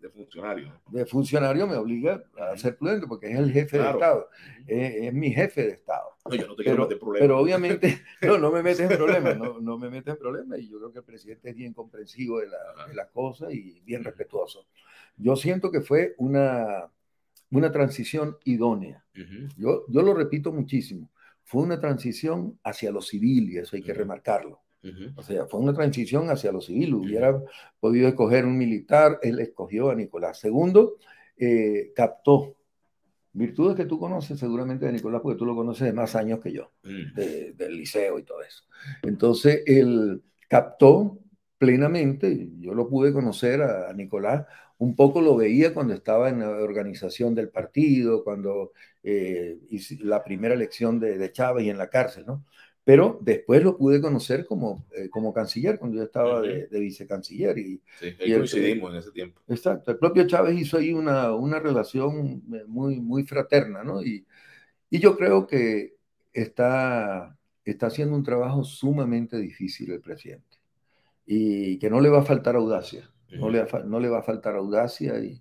B: de funcionario. De funcionario me obliga a ser prudente porque es el jefe de Estado, es, mi jefe de Estado. pero, obviamente, [laughs] no, no me metes en problemas, no, no, me metes en problemas y yo creo que el presidente es bien comprensivo de, la, las cosas y bien respetuoso. Yo siento que fue una, una transición idónea. yo, yo lo repito muchísimo, fue una transición hacia lo civil y eso hay que remarcarlo. O sea, fue una transición hacia lo civil. Hubiera podido escoger un militar, él escogió a Nicolás. Segundo, eh, captó virtudes que tú conoces seguramente de Nicolás, porque tú lo conoces de más años que yo, del liceo y todo eso. Entonces, él captó plenamente, yo lo pude conocer a, Nicolás, un poco lo veía cuando estaba en la organización del partido, cuando eh, la primera elección de, de Chávez y en la cárcel, ¿no? pero después lo pude conocer como, eh, como canciller, cuando yo estaba de, vicecanciller. Y,
A: sí, coincidimos en ese tiempo.
B: Exacto, el propio Chávez hizo ahí una, una relación eh, muy, muy fraterna, ¿no? Y, y yo creo que está, está haciendo un trabajo sumamente difícil el presidente y que no le va a faltar audacia, no, le, no le va a faltar audacia y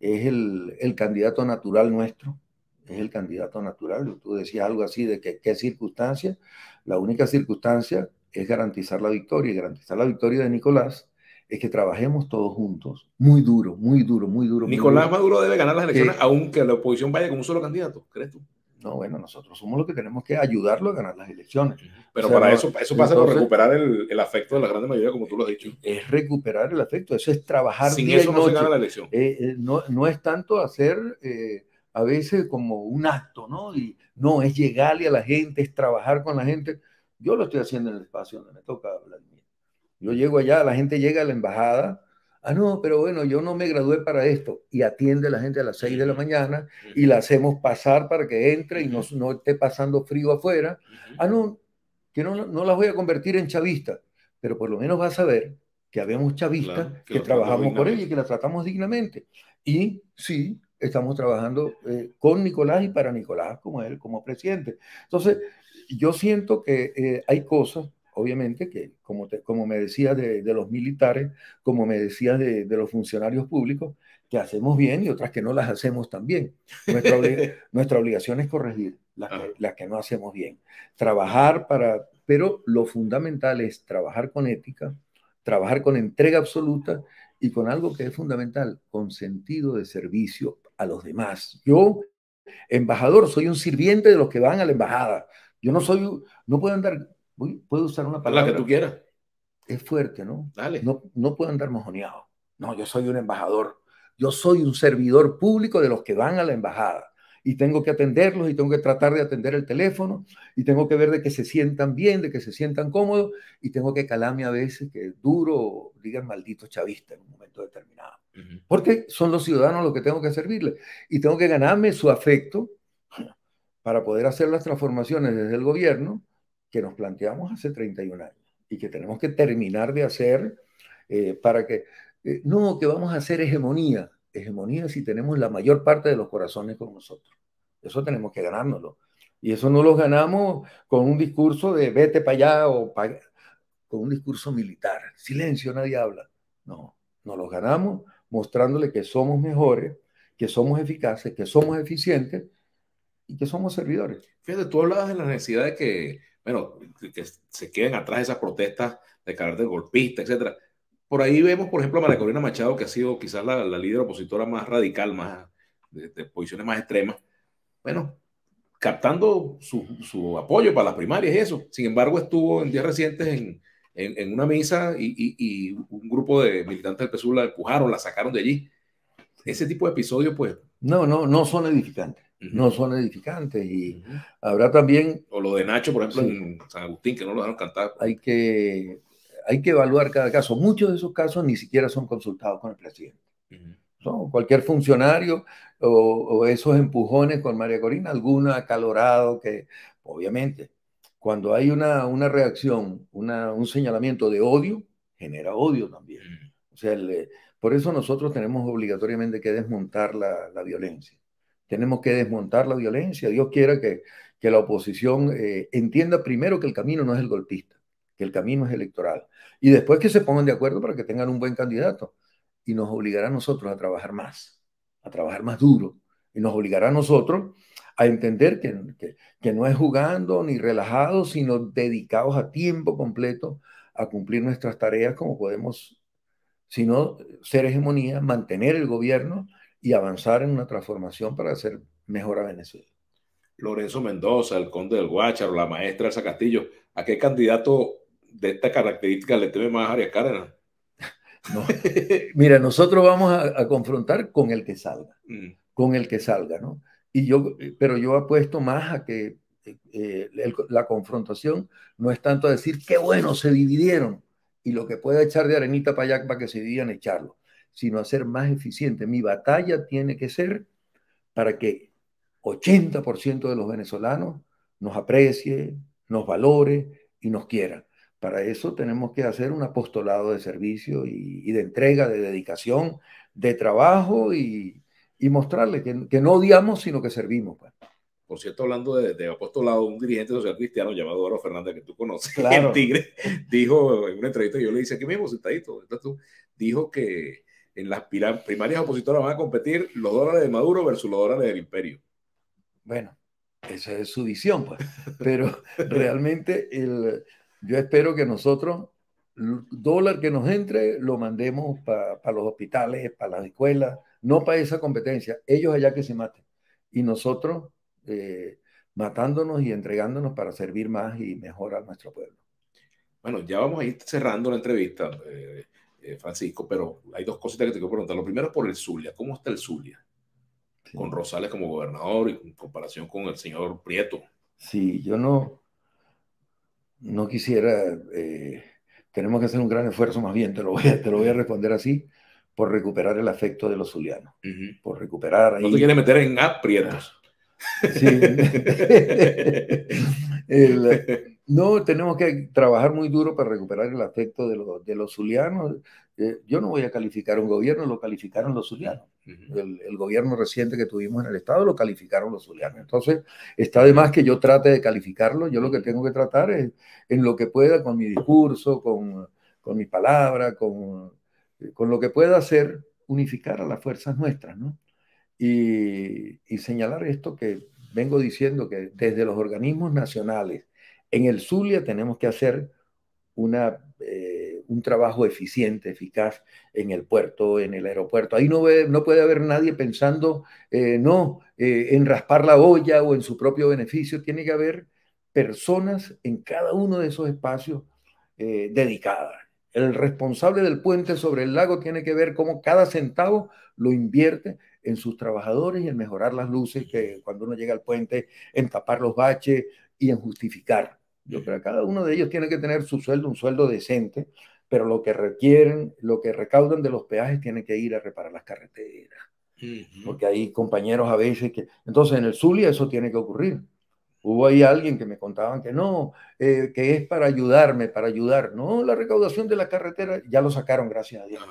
B: es el, el candidato natural nuestro, es el candidato natural. Tú decías algo así de que qué circunstancias. La única circunstancia es garantizar la victoria y garantizar la victoria de Nicolás es que trabajemos todos juntos, muy duro, muy duro, muy duro. Nicolás Maduro debe ganar las elecciones, aunque la oposición vaya con un solo candidato, ¿crees tú? No, bueno, nosotros somos los que tenemos que ayudarlo a ganar las elecciones. Pero para eso, eso pasa por recuperar el, afecto de la gran mayoría, como tú lo has dicho. Es recuperar el afecto, eso es trabajar. día y noche. no se gana la elección. Eh, eh, no, es tanto hacer eh, a veces como un acto, ¿no? Y no, es llegarle a la gente, es trabajar con la gente. Yo lo estoy haciendo en el espacio donde me toca hablar. Yo llego allá, la gente llega a la embajada. Ah, no, pero bueno, yo no me gradué para esto. Y atiende a la gente a las 6 de la mañana y la hacemos pasar para que entre y no, esté pasando frío afuera. Ah, no, que no, no las voy a convertir en chavista. pero por lo menos va a saber que habemos chavistas que, que trabajamos por ella y que la tratamos dignamente. Y sí, estamos trabajando eh, con Nicolás y para Nicolás como él, como presidente. Entonces, yo siento que eh, hay cosas, obviamente, que como, como me decías de, de, los militares, como me decías de, de, los funcionarios públicos, que hacemos bien y otras que no las hacemos tan bien. Nuestra, [laughs] nuestra obligación es corregir las que, las que no hacemos bien. Trabajar para, pero lo fundamental es trabajar con ética, trabajar con entrega absoluta y con algo que es fundamental, con sentido de servicio a los demás. Yo, embajador, soy un sirviente de los que van a la embajada. Yo no soy, no puedo andar, voy, puedo usar una palabra. que tú quieras. Es fuerte, ¿no? Dale. No, no puedo andar mojoneado. No, yo soy un embajador. Yo soy un servidor público de los que van a la embajada y tengo que atenderlos y tengo que tratar de atender el teléfono y tengo que ver de que se sientan bien, de que se sientan cómodos y tengo que calarme a veces que duro, digan maldito chavista en un momento determinado. Porque son los ciudadanos los que tengo que servirle y tengo que ganarme su afecto para poder hacer las transformaciones desde el gobierno que nos planteamos hace 31 años y que tenemos que terminar de hacer eh, para que... Eh, no, que vamos a hacer hegemonía. Hegemonía si tenemos la mayor parte de los corazones con nosotros. Eso tenemos que ganárnoslo. Y eso no lo ganamos con un discurso de vete para allá o con un discurso militar. Silencio, nadie habla. No, no lo ganamos mostrándole que somos mejores, que somos eficaces, que somos eficientes y que somos servidores. Fíjate, tú
A: hablabas de la necesidad de que, bueno, que se queden atrás esas protestas de carácter golpista, etcétera. Por ahí vemos, por ejemplo, a María Corina Machado, que ha sido quizás la, líder opositora más radical, más de, de posiciones más extremas. Bueno, captando su, su, apoyo para las primarias y eso. Sin embargo, estuvo en días recientes en, en, una misa
B: y, un grupo de militantes del PSU la empujaron, la sacaron de allí. Ese tipo de episodios, pues... No, no, no son edificantes. No son edificantes. Y habrá también... O lo de Nacho, por ejemplo, en San Agustín, que no lo dejaron cantar. Hay que, hay que evaluar cada caso. Muchos de esos casos ni siquiera son consultados con el presidente. Son Cualquier funcionario o, esos empujones con María Corina, alguna, acalorado que, obviamente, cuando hay una, reacción, un señalamiento de odio, genera odio también. Mm. O sea, por eso nosotros tenemos obligatoriamente que desmontar la, violencia. Tenemos que desmontar la violencia. Dios quiera que, la oposición eh, entienda primero que el camino no es el golpista, que el camino es electoral. Y después que se pongan de acuerdo para que tengan un buen candidato. Y nos obligará a nosotros a trabajar más, a trabajar más duro. Y nos obligará a nosotros a entender que, que, no es jugando ni relajados, sino dedicados a tiempo completo a cumplir nuestras tareas como podemos, sino ser hegemonía, mantener el gobierno y avanzar en una transformación para hacer mejor a Venezuela.
A: Lorenzo Mendoza, el conde del Guácharo, la maestra Elsa Castillo, ¿a qué candidato de esta característica le teme más Arias Cárdenas?
B: Mira, nosotros vamos a, confrontar con el que salga, [laughs] mm. con el que salga, ¿no? Y yo, eh, pero yo apuesto más a que eh, eh, la confrontación no es tanto decir qué bueno se dividieron y lo que pueda echar de arenita para allá para que se dividan echarlo, sino hacer más eficiente. Mi batalla tiene que ser para que 80% de los venezolanos nos aprecie, nos valore y nos quiera. Para eso tenemos que hacer un apostolado de servicio y de entrega, de dedicación, de trabajo y, y mostrarle que, que no odiamos, sino que servimos. Pues. Por cierto, hablando de, de, apostolado,
A: un dirigente social cristiano llamado Oro Fernández, que tú conoces, claro. Tigre, dijo en una entrevista, yo le hice aquí mismo, sentadito, tú, dijo que en las primarias opositoras van a competir los dólares de Maduro versus los dólares del imperio.
B: Bueno, esa es su visión, pues. Pero [laughs] realmente el, yo espero que nosotros, el dólar que nos entre, lo mandemos para los hospitales, para las escuelas, no para esa competencia, ellos allá que se maten. Y nosotros eh, matándonos y entregándonos para servir más y mejor a nuestro pueblo.
A: Bueno, ya vamos a ir cerrando la entrevista, eh, eh, Francisco, pero hay dos cositas que te quiero preguntar. Lo primero por el Zulia. ¿Cómo está el Zulia? Con Rosales como gobernador y en comparación con el señor Prieto.
B: Sí, yo no, no quisiera tenemos que hacer un gran esfuerzo, más bien te lo voy te lo voy a responder así, por recuperar el afecto de los zulianos, por recuperar... No te quiere meter en aprietos. Sí. [laughs] no, tenemos que trabajar muy duro para recuperar el afecto de, los, zulianos. Eh, yo no voy a calificar un gobierno, lo calificaron los zulianos. el, gobierno reciente que tuvimos en el Estado lo calificaron los zulianos. Entonces, está de más que yo trate de calificarlo. Yo lo que tengo que tratar es, en lo que pueda, con mi discurso, con, con mi palabra, con, eh, con lo que pueda hacer, unificar a las fuerzas nuestras, ¿no? Y, señalar esto que vengo diciendo, que desde los organismos nacionales, en el Zulia tenemos que hacer eh, un trabajo eficiente, eficaz en el puerto, en el aeropuerto. Ahí no, puede haber nadie pensando, eh, no, en raspar la olla o en su propio beneficio. Tiene que haber personas en cada uno de esos espacios dedicadas. El responsable del puente sobre el lago tiene que ver cómo cada centavo lo invierte en sus trabajadores y en mejorar las luces que cuando uno llega al puente, en tapar los baches y en justificar. Yo creo que cada uno de ellos tiene que tener su sueldo, un sueldo decente, pero lo que requieren, lo que recaudan de los peajes tiene que ir a reparar las carreteras. Porque hay compañeros a veces que... Entonces en el Zulia eso tiene que ocurrir. Hubo ahí alguien que me contaban que no, eh, que es para ayudarme, para ayudar. No, la recaudación de la carretera ya lo sacaron, gracias a Dios,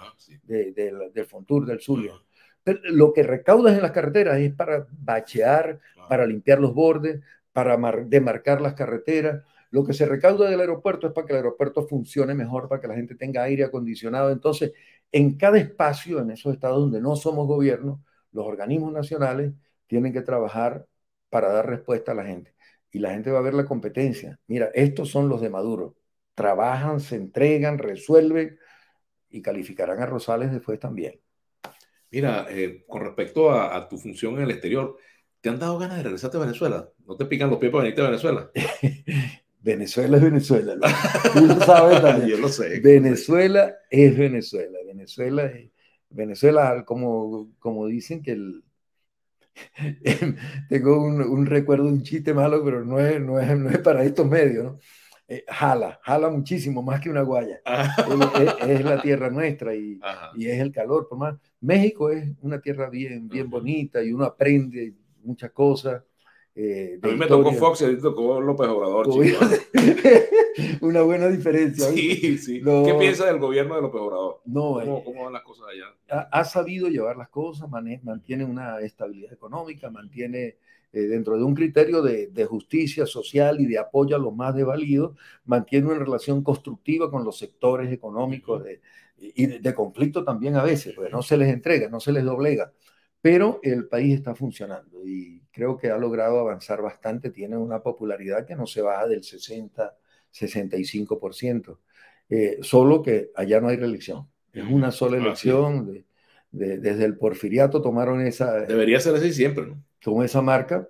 B: de, del Fontur, del Zulia. lo que recaudas en las carreteras es para bachear, para limpiar los bordes, para demarcar las carreteras. Lo que se recauda del aeropuerto es para que el aeropuerto funcione mejor, para que la gente tenga aire acondicionado. Entonces, en cada espacio, en esos estados donde no somos gobierno, los organismos nacionales tienen que trabajar para dar respuesta a la gente y la gente va a ver la competencia. Mira, estos son los de Maduro. Trabajan, se entregan, resuelven y calificarán a Rosales después también.
A: Mira, eh, con respecto a, tu función en el exterior, ¿te han dado ganas de regresarte a Venezuela? ¿No te pican los pies para venirte a Venezuela?
B: [laughs] Venezuela es Venezuela. Tú sabes [laughs] también. Yo lo sé. Venezuela es Venezuela. Venezuela es Venezuela, como, como dicen que el, [laughs] tengo un, un, recuerdo, un chiste malo, pero no es, no es, para estos medios, eh, jala, jala muchísimo, más que una guaya. [laughs] Ah. es, la tierra nuestra y, es el calor. Por más, México es una tierra bien, bien bonita y uno aprende muchas cosas. Eh, a mí me tocó Fox y a ti tocó López Obrador. [laughs] Una buena diferencia. Sí, ¿Qué piensa del gobierno de López Obrador? No, ¿Cómo, eh, van las cosas allá? Ha, sabido llevar las cosas, mantiene una estabilidad económica, mantiene eh, dentro de un criterio de, justicia social y de apoyo a los más devalidos, mantiene una relación constructiva con los sectores económicos de, y de, de conflicto también a veces, pues no se les entrega, no se les doblega, pero el país está funcionando y creo que ha logrado avanzar bastante, tiene una popularidad que no se baja del 60, 65%, eh, solo que allá no hay reelección, es una sola elección, de, desde el porfiriato tomaron esa... Debería ser así siempre, ¿no? esa marca.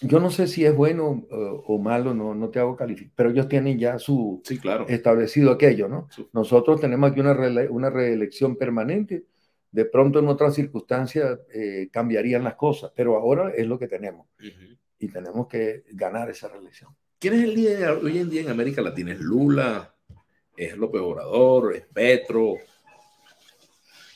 B: Yo no sé si es bueno eh, o malo, no, no te hago calificar, pero ellos tienen ya su sí, claro. establecido aquello, ¿no? Nosotros tenemos aquí una, una reelección permanente de pronto en otras circunstancias eh, cambiarían las cosas, pero ahora es lo que tenemos y tenemos que ganar esa relación.
A: ¿Quién es el líder hoy en día en América Latina? ¿Es Lula? ¿Es López Obrador? ¿Es Petro?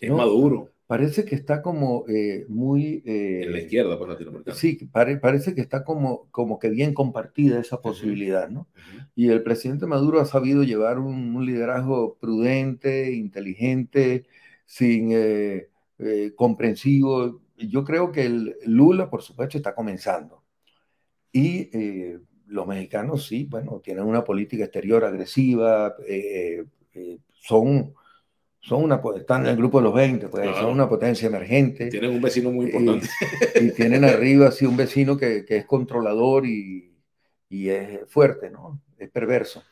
B: ¿Es Maduro? Parece que está como eh, muy... Eh, en la izquierda, por pues, Latinoamérica. Sí, parece que está como, como que bien compartida esa posibilidad, ¿no? Y el presidente Maduro ha sabido llevar un liderazgo prudente, inteligente, sin eh, eh, comprensivo. Yo creo que el Lula, por supuesto, está comenzando. Y eh, los mexicanos sí, bueno, tienen una política exterior agresiva, son, son una, están en el grupo de los 20, pues, son una potencia emergente. Tienen un vecino muy importante. [laughs] y tienen arriba sí, un vecino que, es controlador y, y, es fuerte, ¿no? Es perverso.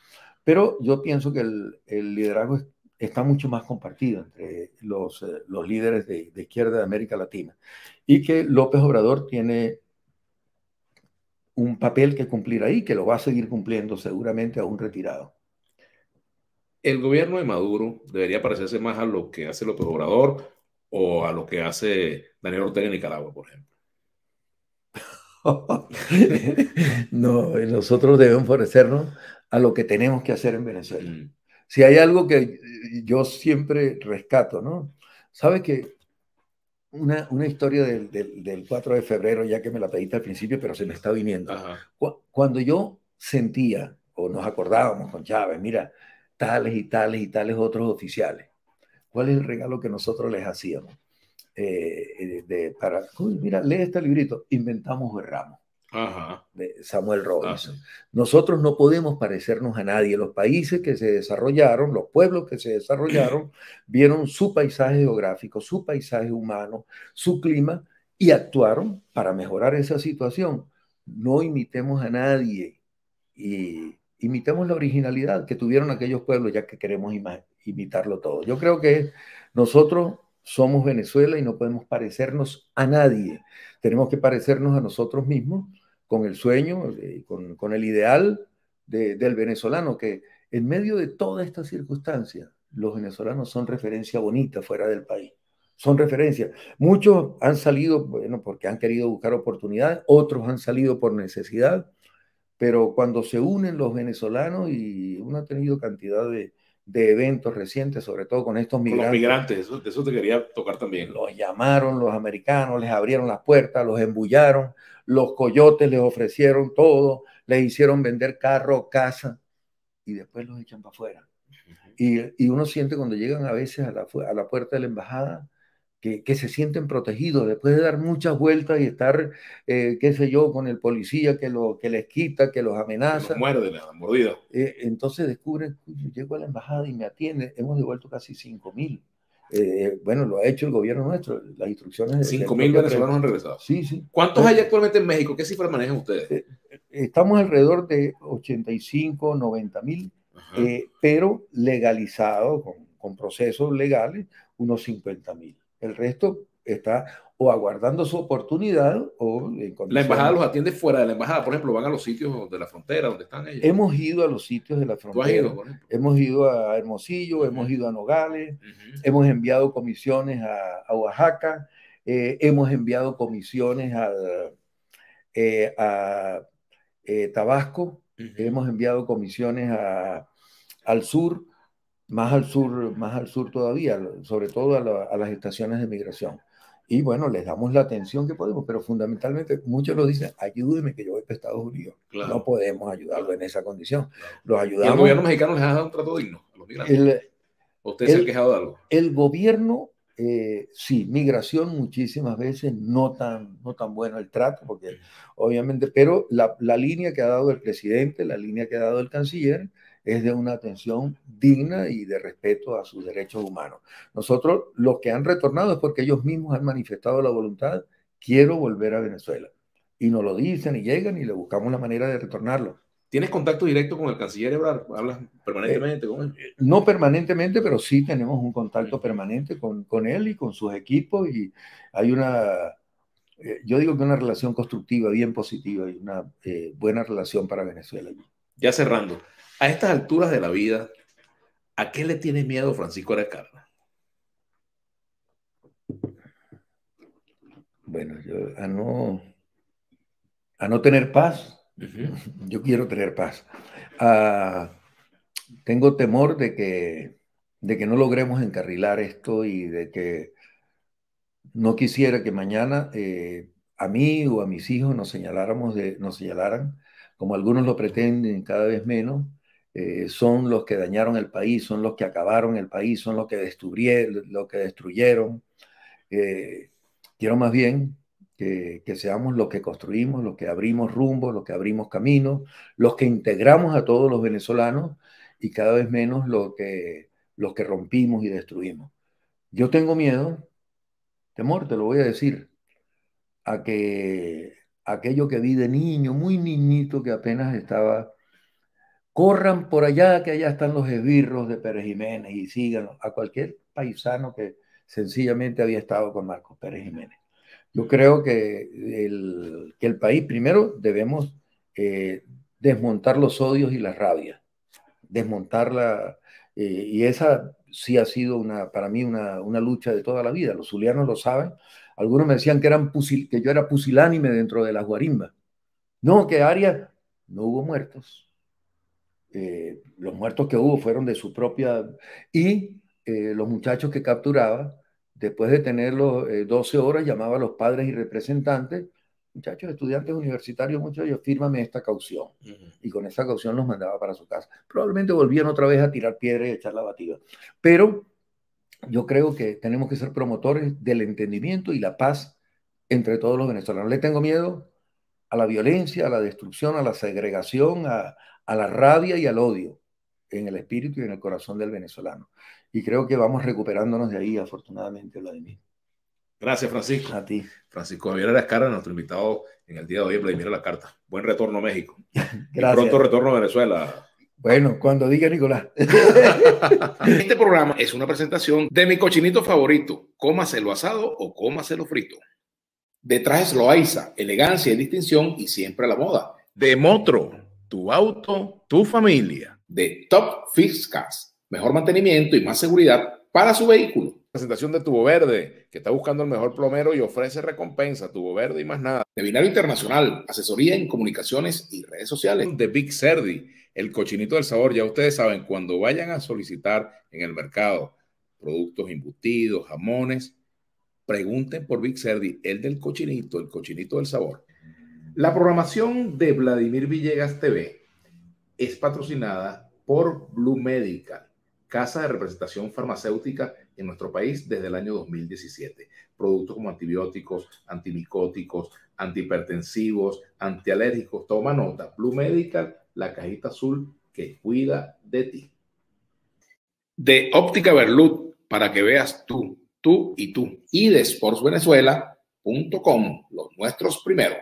B: Pero yo pienso que el, el liderazgo está mucho más compartido entre los, eh, los líderes de, izquierda de América Latina y que López Obrador tiene un papel que cumplir ahí, que lo va a seguir cumpliendo seguramente a un retirado.
A: El gobierno de Maduro debería parecerse más a lo que hace López Obrador o a lo que hace Daniel Ortega en Nicaragua, por ejemplo.
B: [laughs] no, nosotros debemos parecernos a lo que tenemos que hacer en Venezuela. Mm. Si hay algo que eh, yo siempre rescato, ¿no? ¿Sabes que una, historia del, del, 4 de febrero, ya que me la pediste al principio, pero se me está viniendo. cuando yo sentía, o nos acordábamos con Chávez, mira, tales y tales y tales otros oficiales, ¿cuál es el regalo que nosotros les hacíamos? Eh, eh, para, mira, lee este librito, inventamos o erramos de Samuel Robinson. Ah, nosotros no podemos parecernos a nadie. Los países que se desarrollaron, los pueblos que se desarrollaron, [clears throat] vieron su paisaje geográfico, su paisaje humano, su clima y actuaron para mejorar esa situación. No imitemos a nadie y imitemos la originalidad que tuvieron aquellos pueblos, ya que queremos imitarlo todo. Yo creo que nosotros somos Venezuela y no podemos parecernos a nadie. Tenemos que parecernos a nosotros mismos con el sueño, y eh, con, el ideal del venezolano, que en medio de toda esta circunstancia, los venezolanos son referencia bonita fuera del país. Son referencia. Muchos han salido, bueno, porque han querido buscar oportunidades, otros han salido por necesidad, pero cuando se unen los venezolanos y uno ha tenido cantidad de, de eventos recientes, sobre todo con estos migrantes. los migrantes,
A: eso, eso te quería tocar también. Los llamaron
B: los americanos, les abrieron las puertas, los embullaron, los coyotes les ofrecieron todo, les hicieron vender carro, casa, y después los echan para afuera. y, uno siente cuando llegan a veces a la, a la puerta de la embajada, que, se sienten protegidos después de dar muchas vueltas y estar, eh, qué sé yo, con el policía que, lo, que les quita, que los amenaza. muerde, la mordida. Eh, entonces descubren, llego a la embajada y me atiende, hemos devuelto casi 5 mil. Eh, bueno, lo ha hecho el gobierno nuestro, las instrucciones. 5 mil venezolanos han regresado. Sí, sí.
A: ¿Cuántos hay actualmente en México? ¿Qué cifra manejan ustedes?
B: estamos alrededor de 85, 90 mil, pero legalizado, con, con procesos legales, unos 50 mil. El resto está o aguardando su oportunidad o La embajada los atiende fuera de la embajada, por ejemplo, van a los sitios de
A: la frontera donde están ellos. Hemos
B: ido a los sitios de la frontera. hemos ido a Hermosillo, hemos ido a Nogales, hemos enviado comisiones a, Oaxaca, hemos enviado comisiones a, Tabasco, hemos enviado comisiones al sur, más al sur, más al sur todavía, sobre todo a, las estaciones de migración. Y bueno, les damos la atención que podemos, pero fundamentalmente muchos nos dicen, ayúdeme que yo voy para Estados Unidos. No podemos ayudarlo en esa condición. Los ayudamos. ¿Y gobierno mexicano les ha dado un trato digno a los migrantes? El, ¿Usted se ha quejado de algo? El gobierno, eh, sí, migración muchísimas veces, no tan, no tan bueno el trato, porque obviamente, pero la, la línea que ha dado el presidente, la línea que ha dado el canciller, es de una atención digna y de respeto a sus derechos humanos. Nosotros, los que han retornado es porque ellos mismos han manifestado la voluntad, quiero volver a Venezuela. Y nos lo dicen y llegan y le buscamos la manera de retornarlo.
A: ¿Tienes contacto directo con el canciller Ebrard? ¿Hablas permanentemente con
B: él? Eh, no permanentemente, pero sí tenemos un contacto permanente con, él y con sus equipos y hay una, eh, yo digo que una relación constructiva, bien positiva y una eh, buena relación para Venezuela.
A: Ya cerrando, a estas alturas de la vida, ¿a qué le tiene miedo
B: Francisco Aracarna? Bueno, yo a no, a no tener paz. [laughs] Yo quiero tener paz. Ah, tengo temor de que, de que no logremos encarrilar esto y de que no quisiera que mañana eh, a mí o a mis hijos nos, señaláramos de, nos señalaran, como algunos lo pretenden cada vez menos, eh, son los que dañaron el país, son los que acabaron el país, son los que destruyeron, lo que destruyeron. Eh, quiero más bien que, seamos los que construimos, los que abrimos rumbos, los que abrimos caminos, los que integramos a todos los venezolanos y cada vez menos lo que, los que rompimos y destruimos. Yo tengo miedo, temor, te lo voy a decir, a que aquello que vi de niño, muy niñito, que apenas estaba corran por allá, que allá están los esbirros de Pérez Jiménez y sigan a cualquier paisano que sencillamente había estado con Marcos Pérez Jiménez. Yo creo que el, que el país, primero debemos eh, desmontar los odios y las rabia, desmontarla, eh, y esa sí ha sido una, para mí una, lucha de toda la vida, los zulianos lo saben, algunos me decían que, eran que yo era pusilánime dentro de las guarimbas, no, que Arias no hubo muertos, eh, los muertos que hubo fueron de su propia... Y eh, los muchachos que capturaba, después de tenerlos 12 eh, horas, llamaba a los padres y representantes, muchachos, estudiantes universitarios, muchos de fírmame esta caución. Y con esa caución los mandaba para su casa. Probablemente volvían otra vez a tirar piedra y echar la batida. Pero yo creo que tenemos que ser promotores del entendimiento y la paz entre todos los venezolanos. ¿Le tengo miedo? a la violencia, a la destrucción, a la segregación, a, la rabia y al odio en el espíritu y en el corazón del venezolano. Y creo que vamos recuperándonos de ahí, afortunadamente, Vladimir.
A: Gracias, Francisco. A ti. Francisco Javier caras nuestro invitado en el día de hoy, Vladimir La Carta. Buen retorno a México. [laughs]
B: Gracias. pronto
A: retorno a Venezuela.
B: Bueno, cuando diga Nicolás. [laughs]
A: este programa es una presentación de mi cochinito favorito. Cómaselo asado o cómaselo frito de trajes Loaiza, elegancia y distinción y siempre a la moda. De Motro, tu auto, tu familia. De Top Fix mejor mantenimiento y más seguridad para su vehículo. Presentación de Tubo Verde, que está buscando el mejor plomero y ofrece recompensa, Tubo Verde y más nada. De Binario Internacional, asesoría en comunicaciones y redes sociales. De Big Serdi, el cochinito del sabor, ya ustedes saben, cuando vayan a solicitar en el mercado productos embutidos, jamones, Pregunten por Vic Serdi, el del cochinito, el cochinito del sabor. Mm. La programación de Vladimir Villegas TV es patrocinada por Blue Medical, casa de representación farmacéutica en nuestro país desde el año 2017. Productos como antibióticos, antimicóticos, antihipertensivos, antialérgicos. Toma nota, Blue Medical, la cajita azul que cuida de ti. De Óptica Berlut, para que veas tú tú y tú. Y de sportsvenezuela.com, los nuestros primero.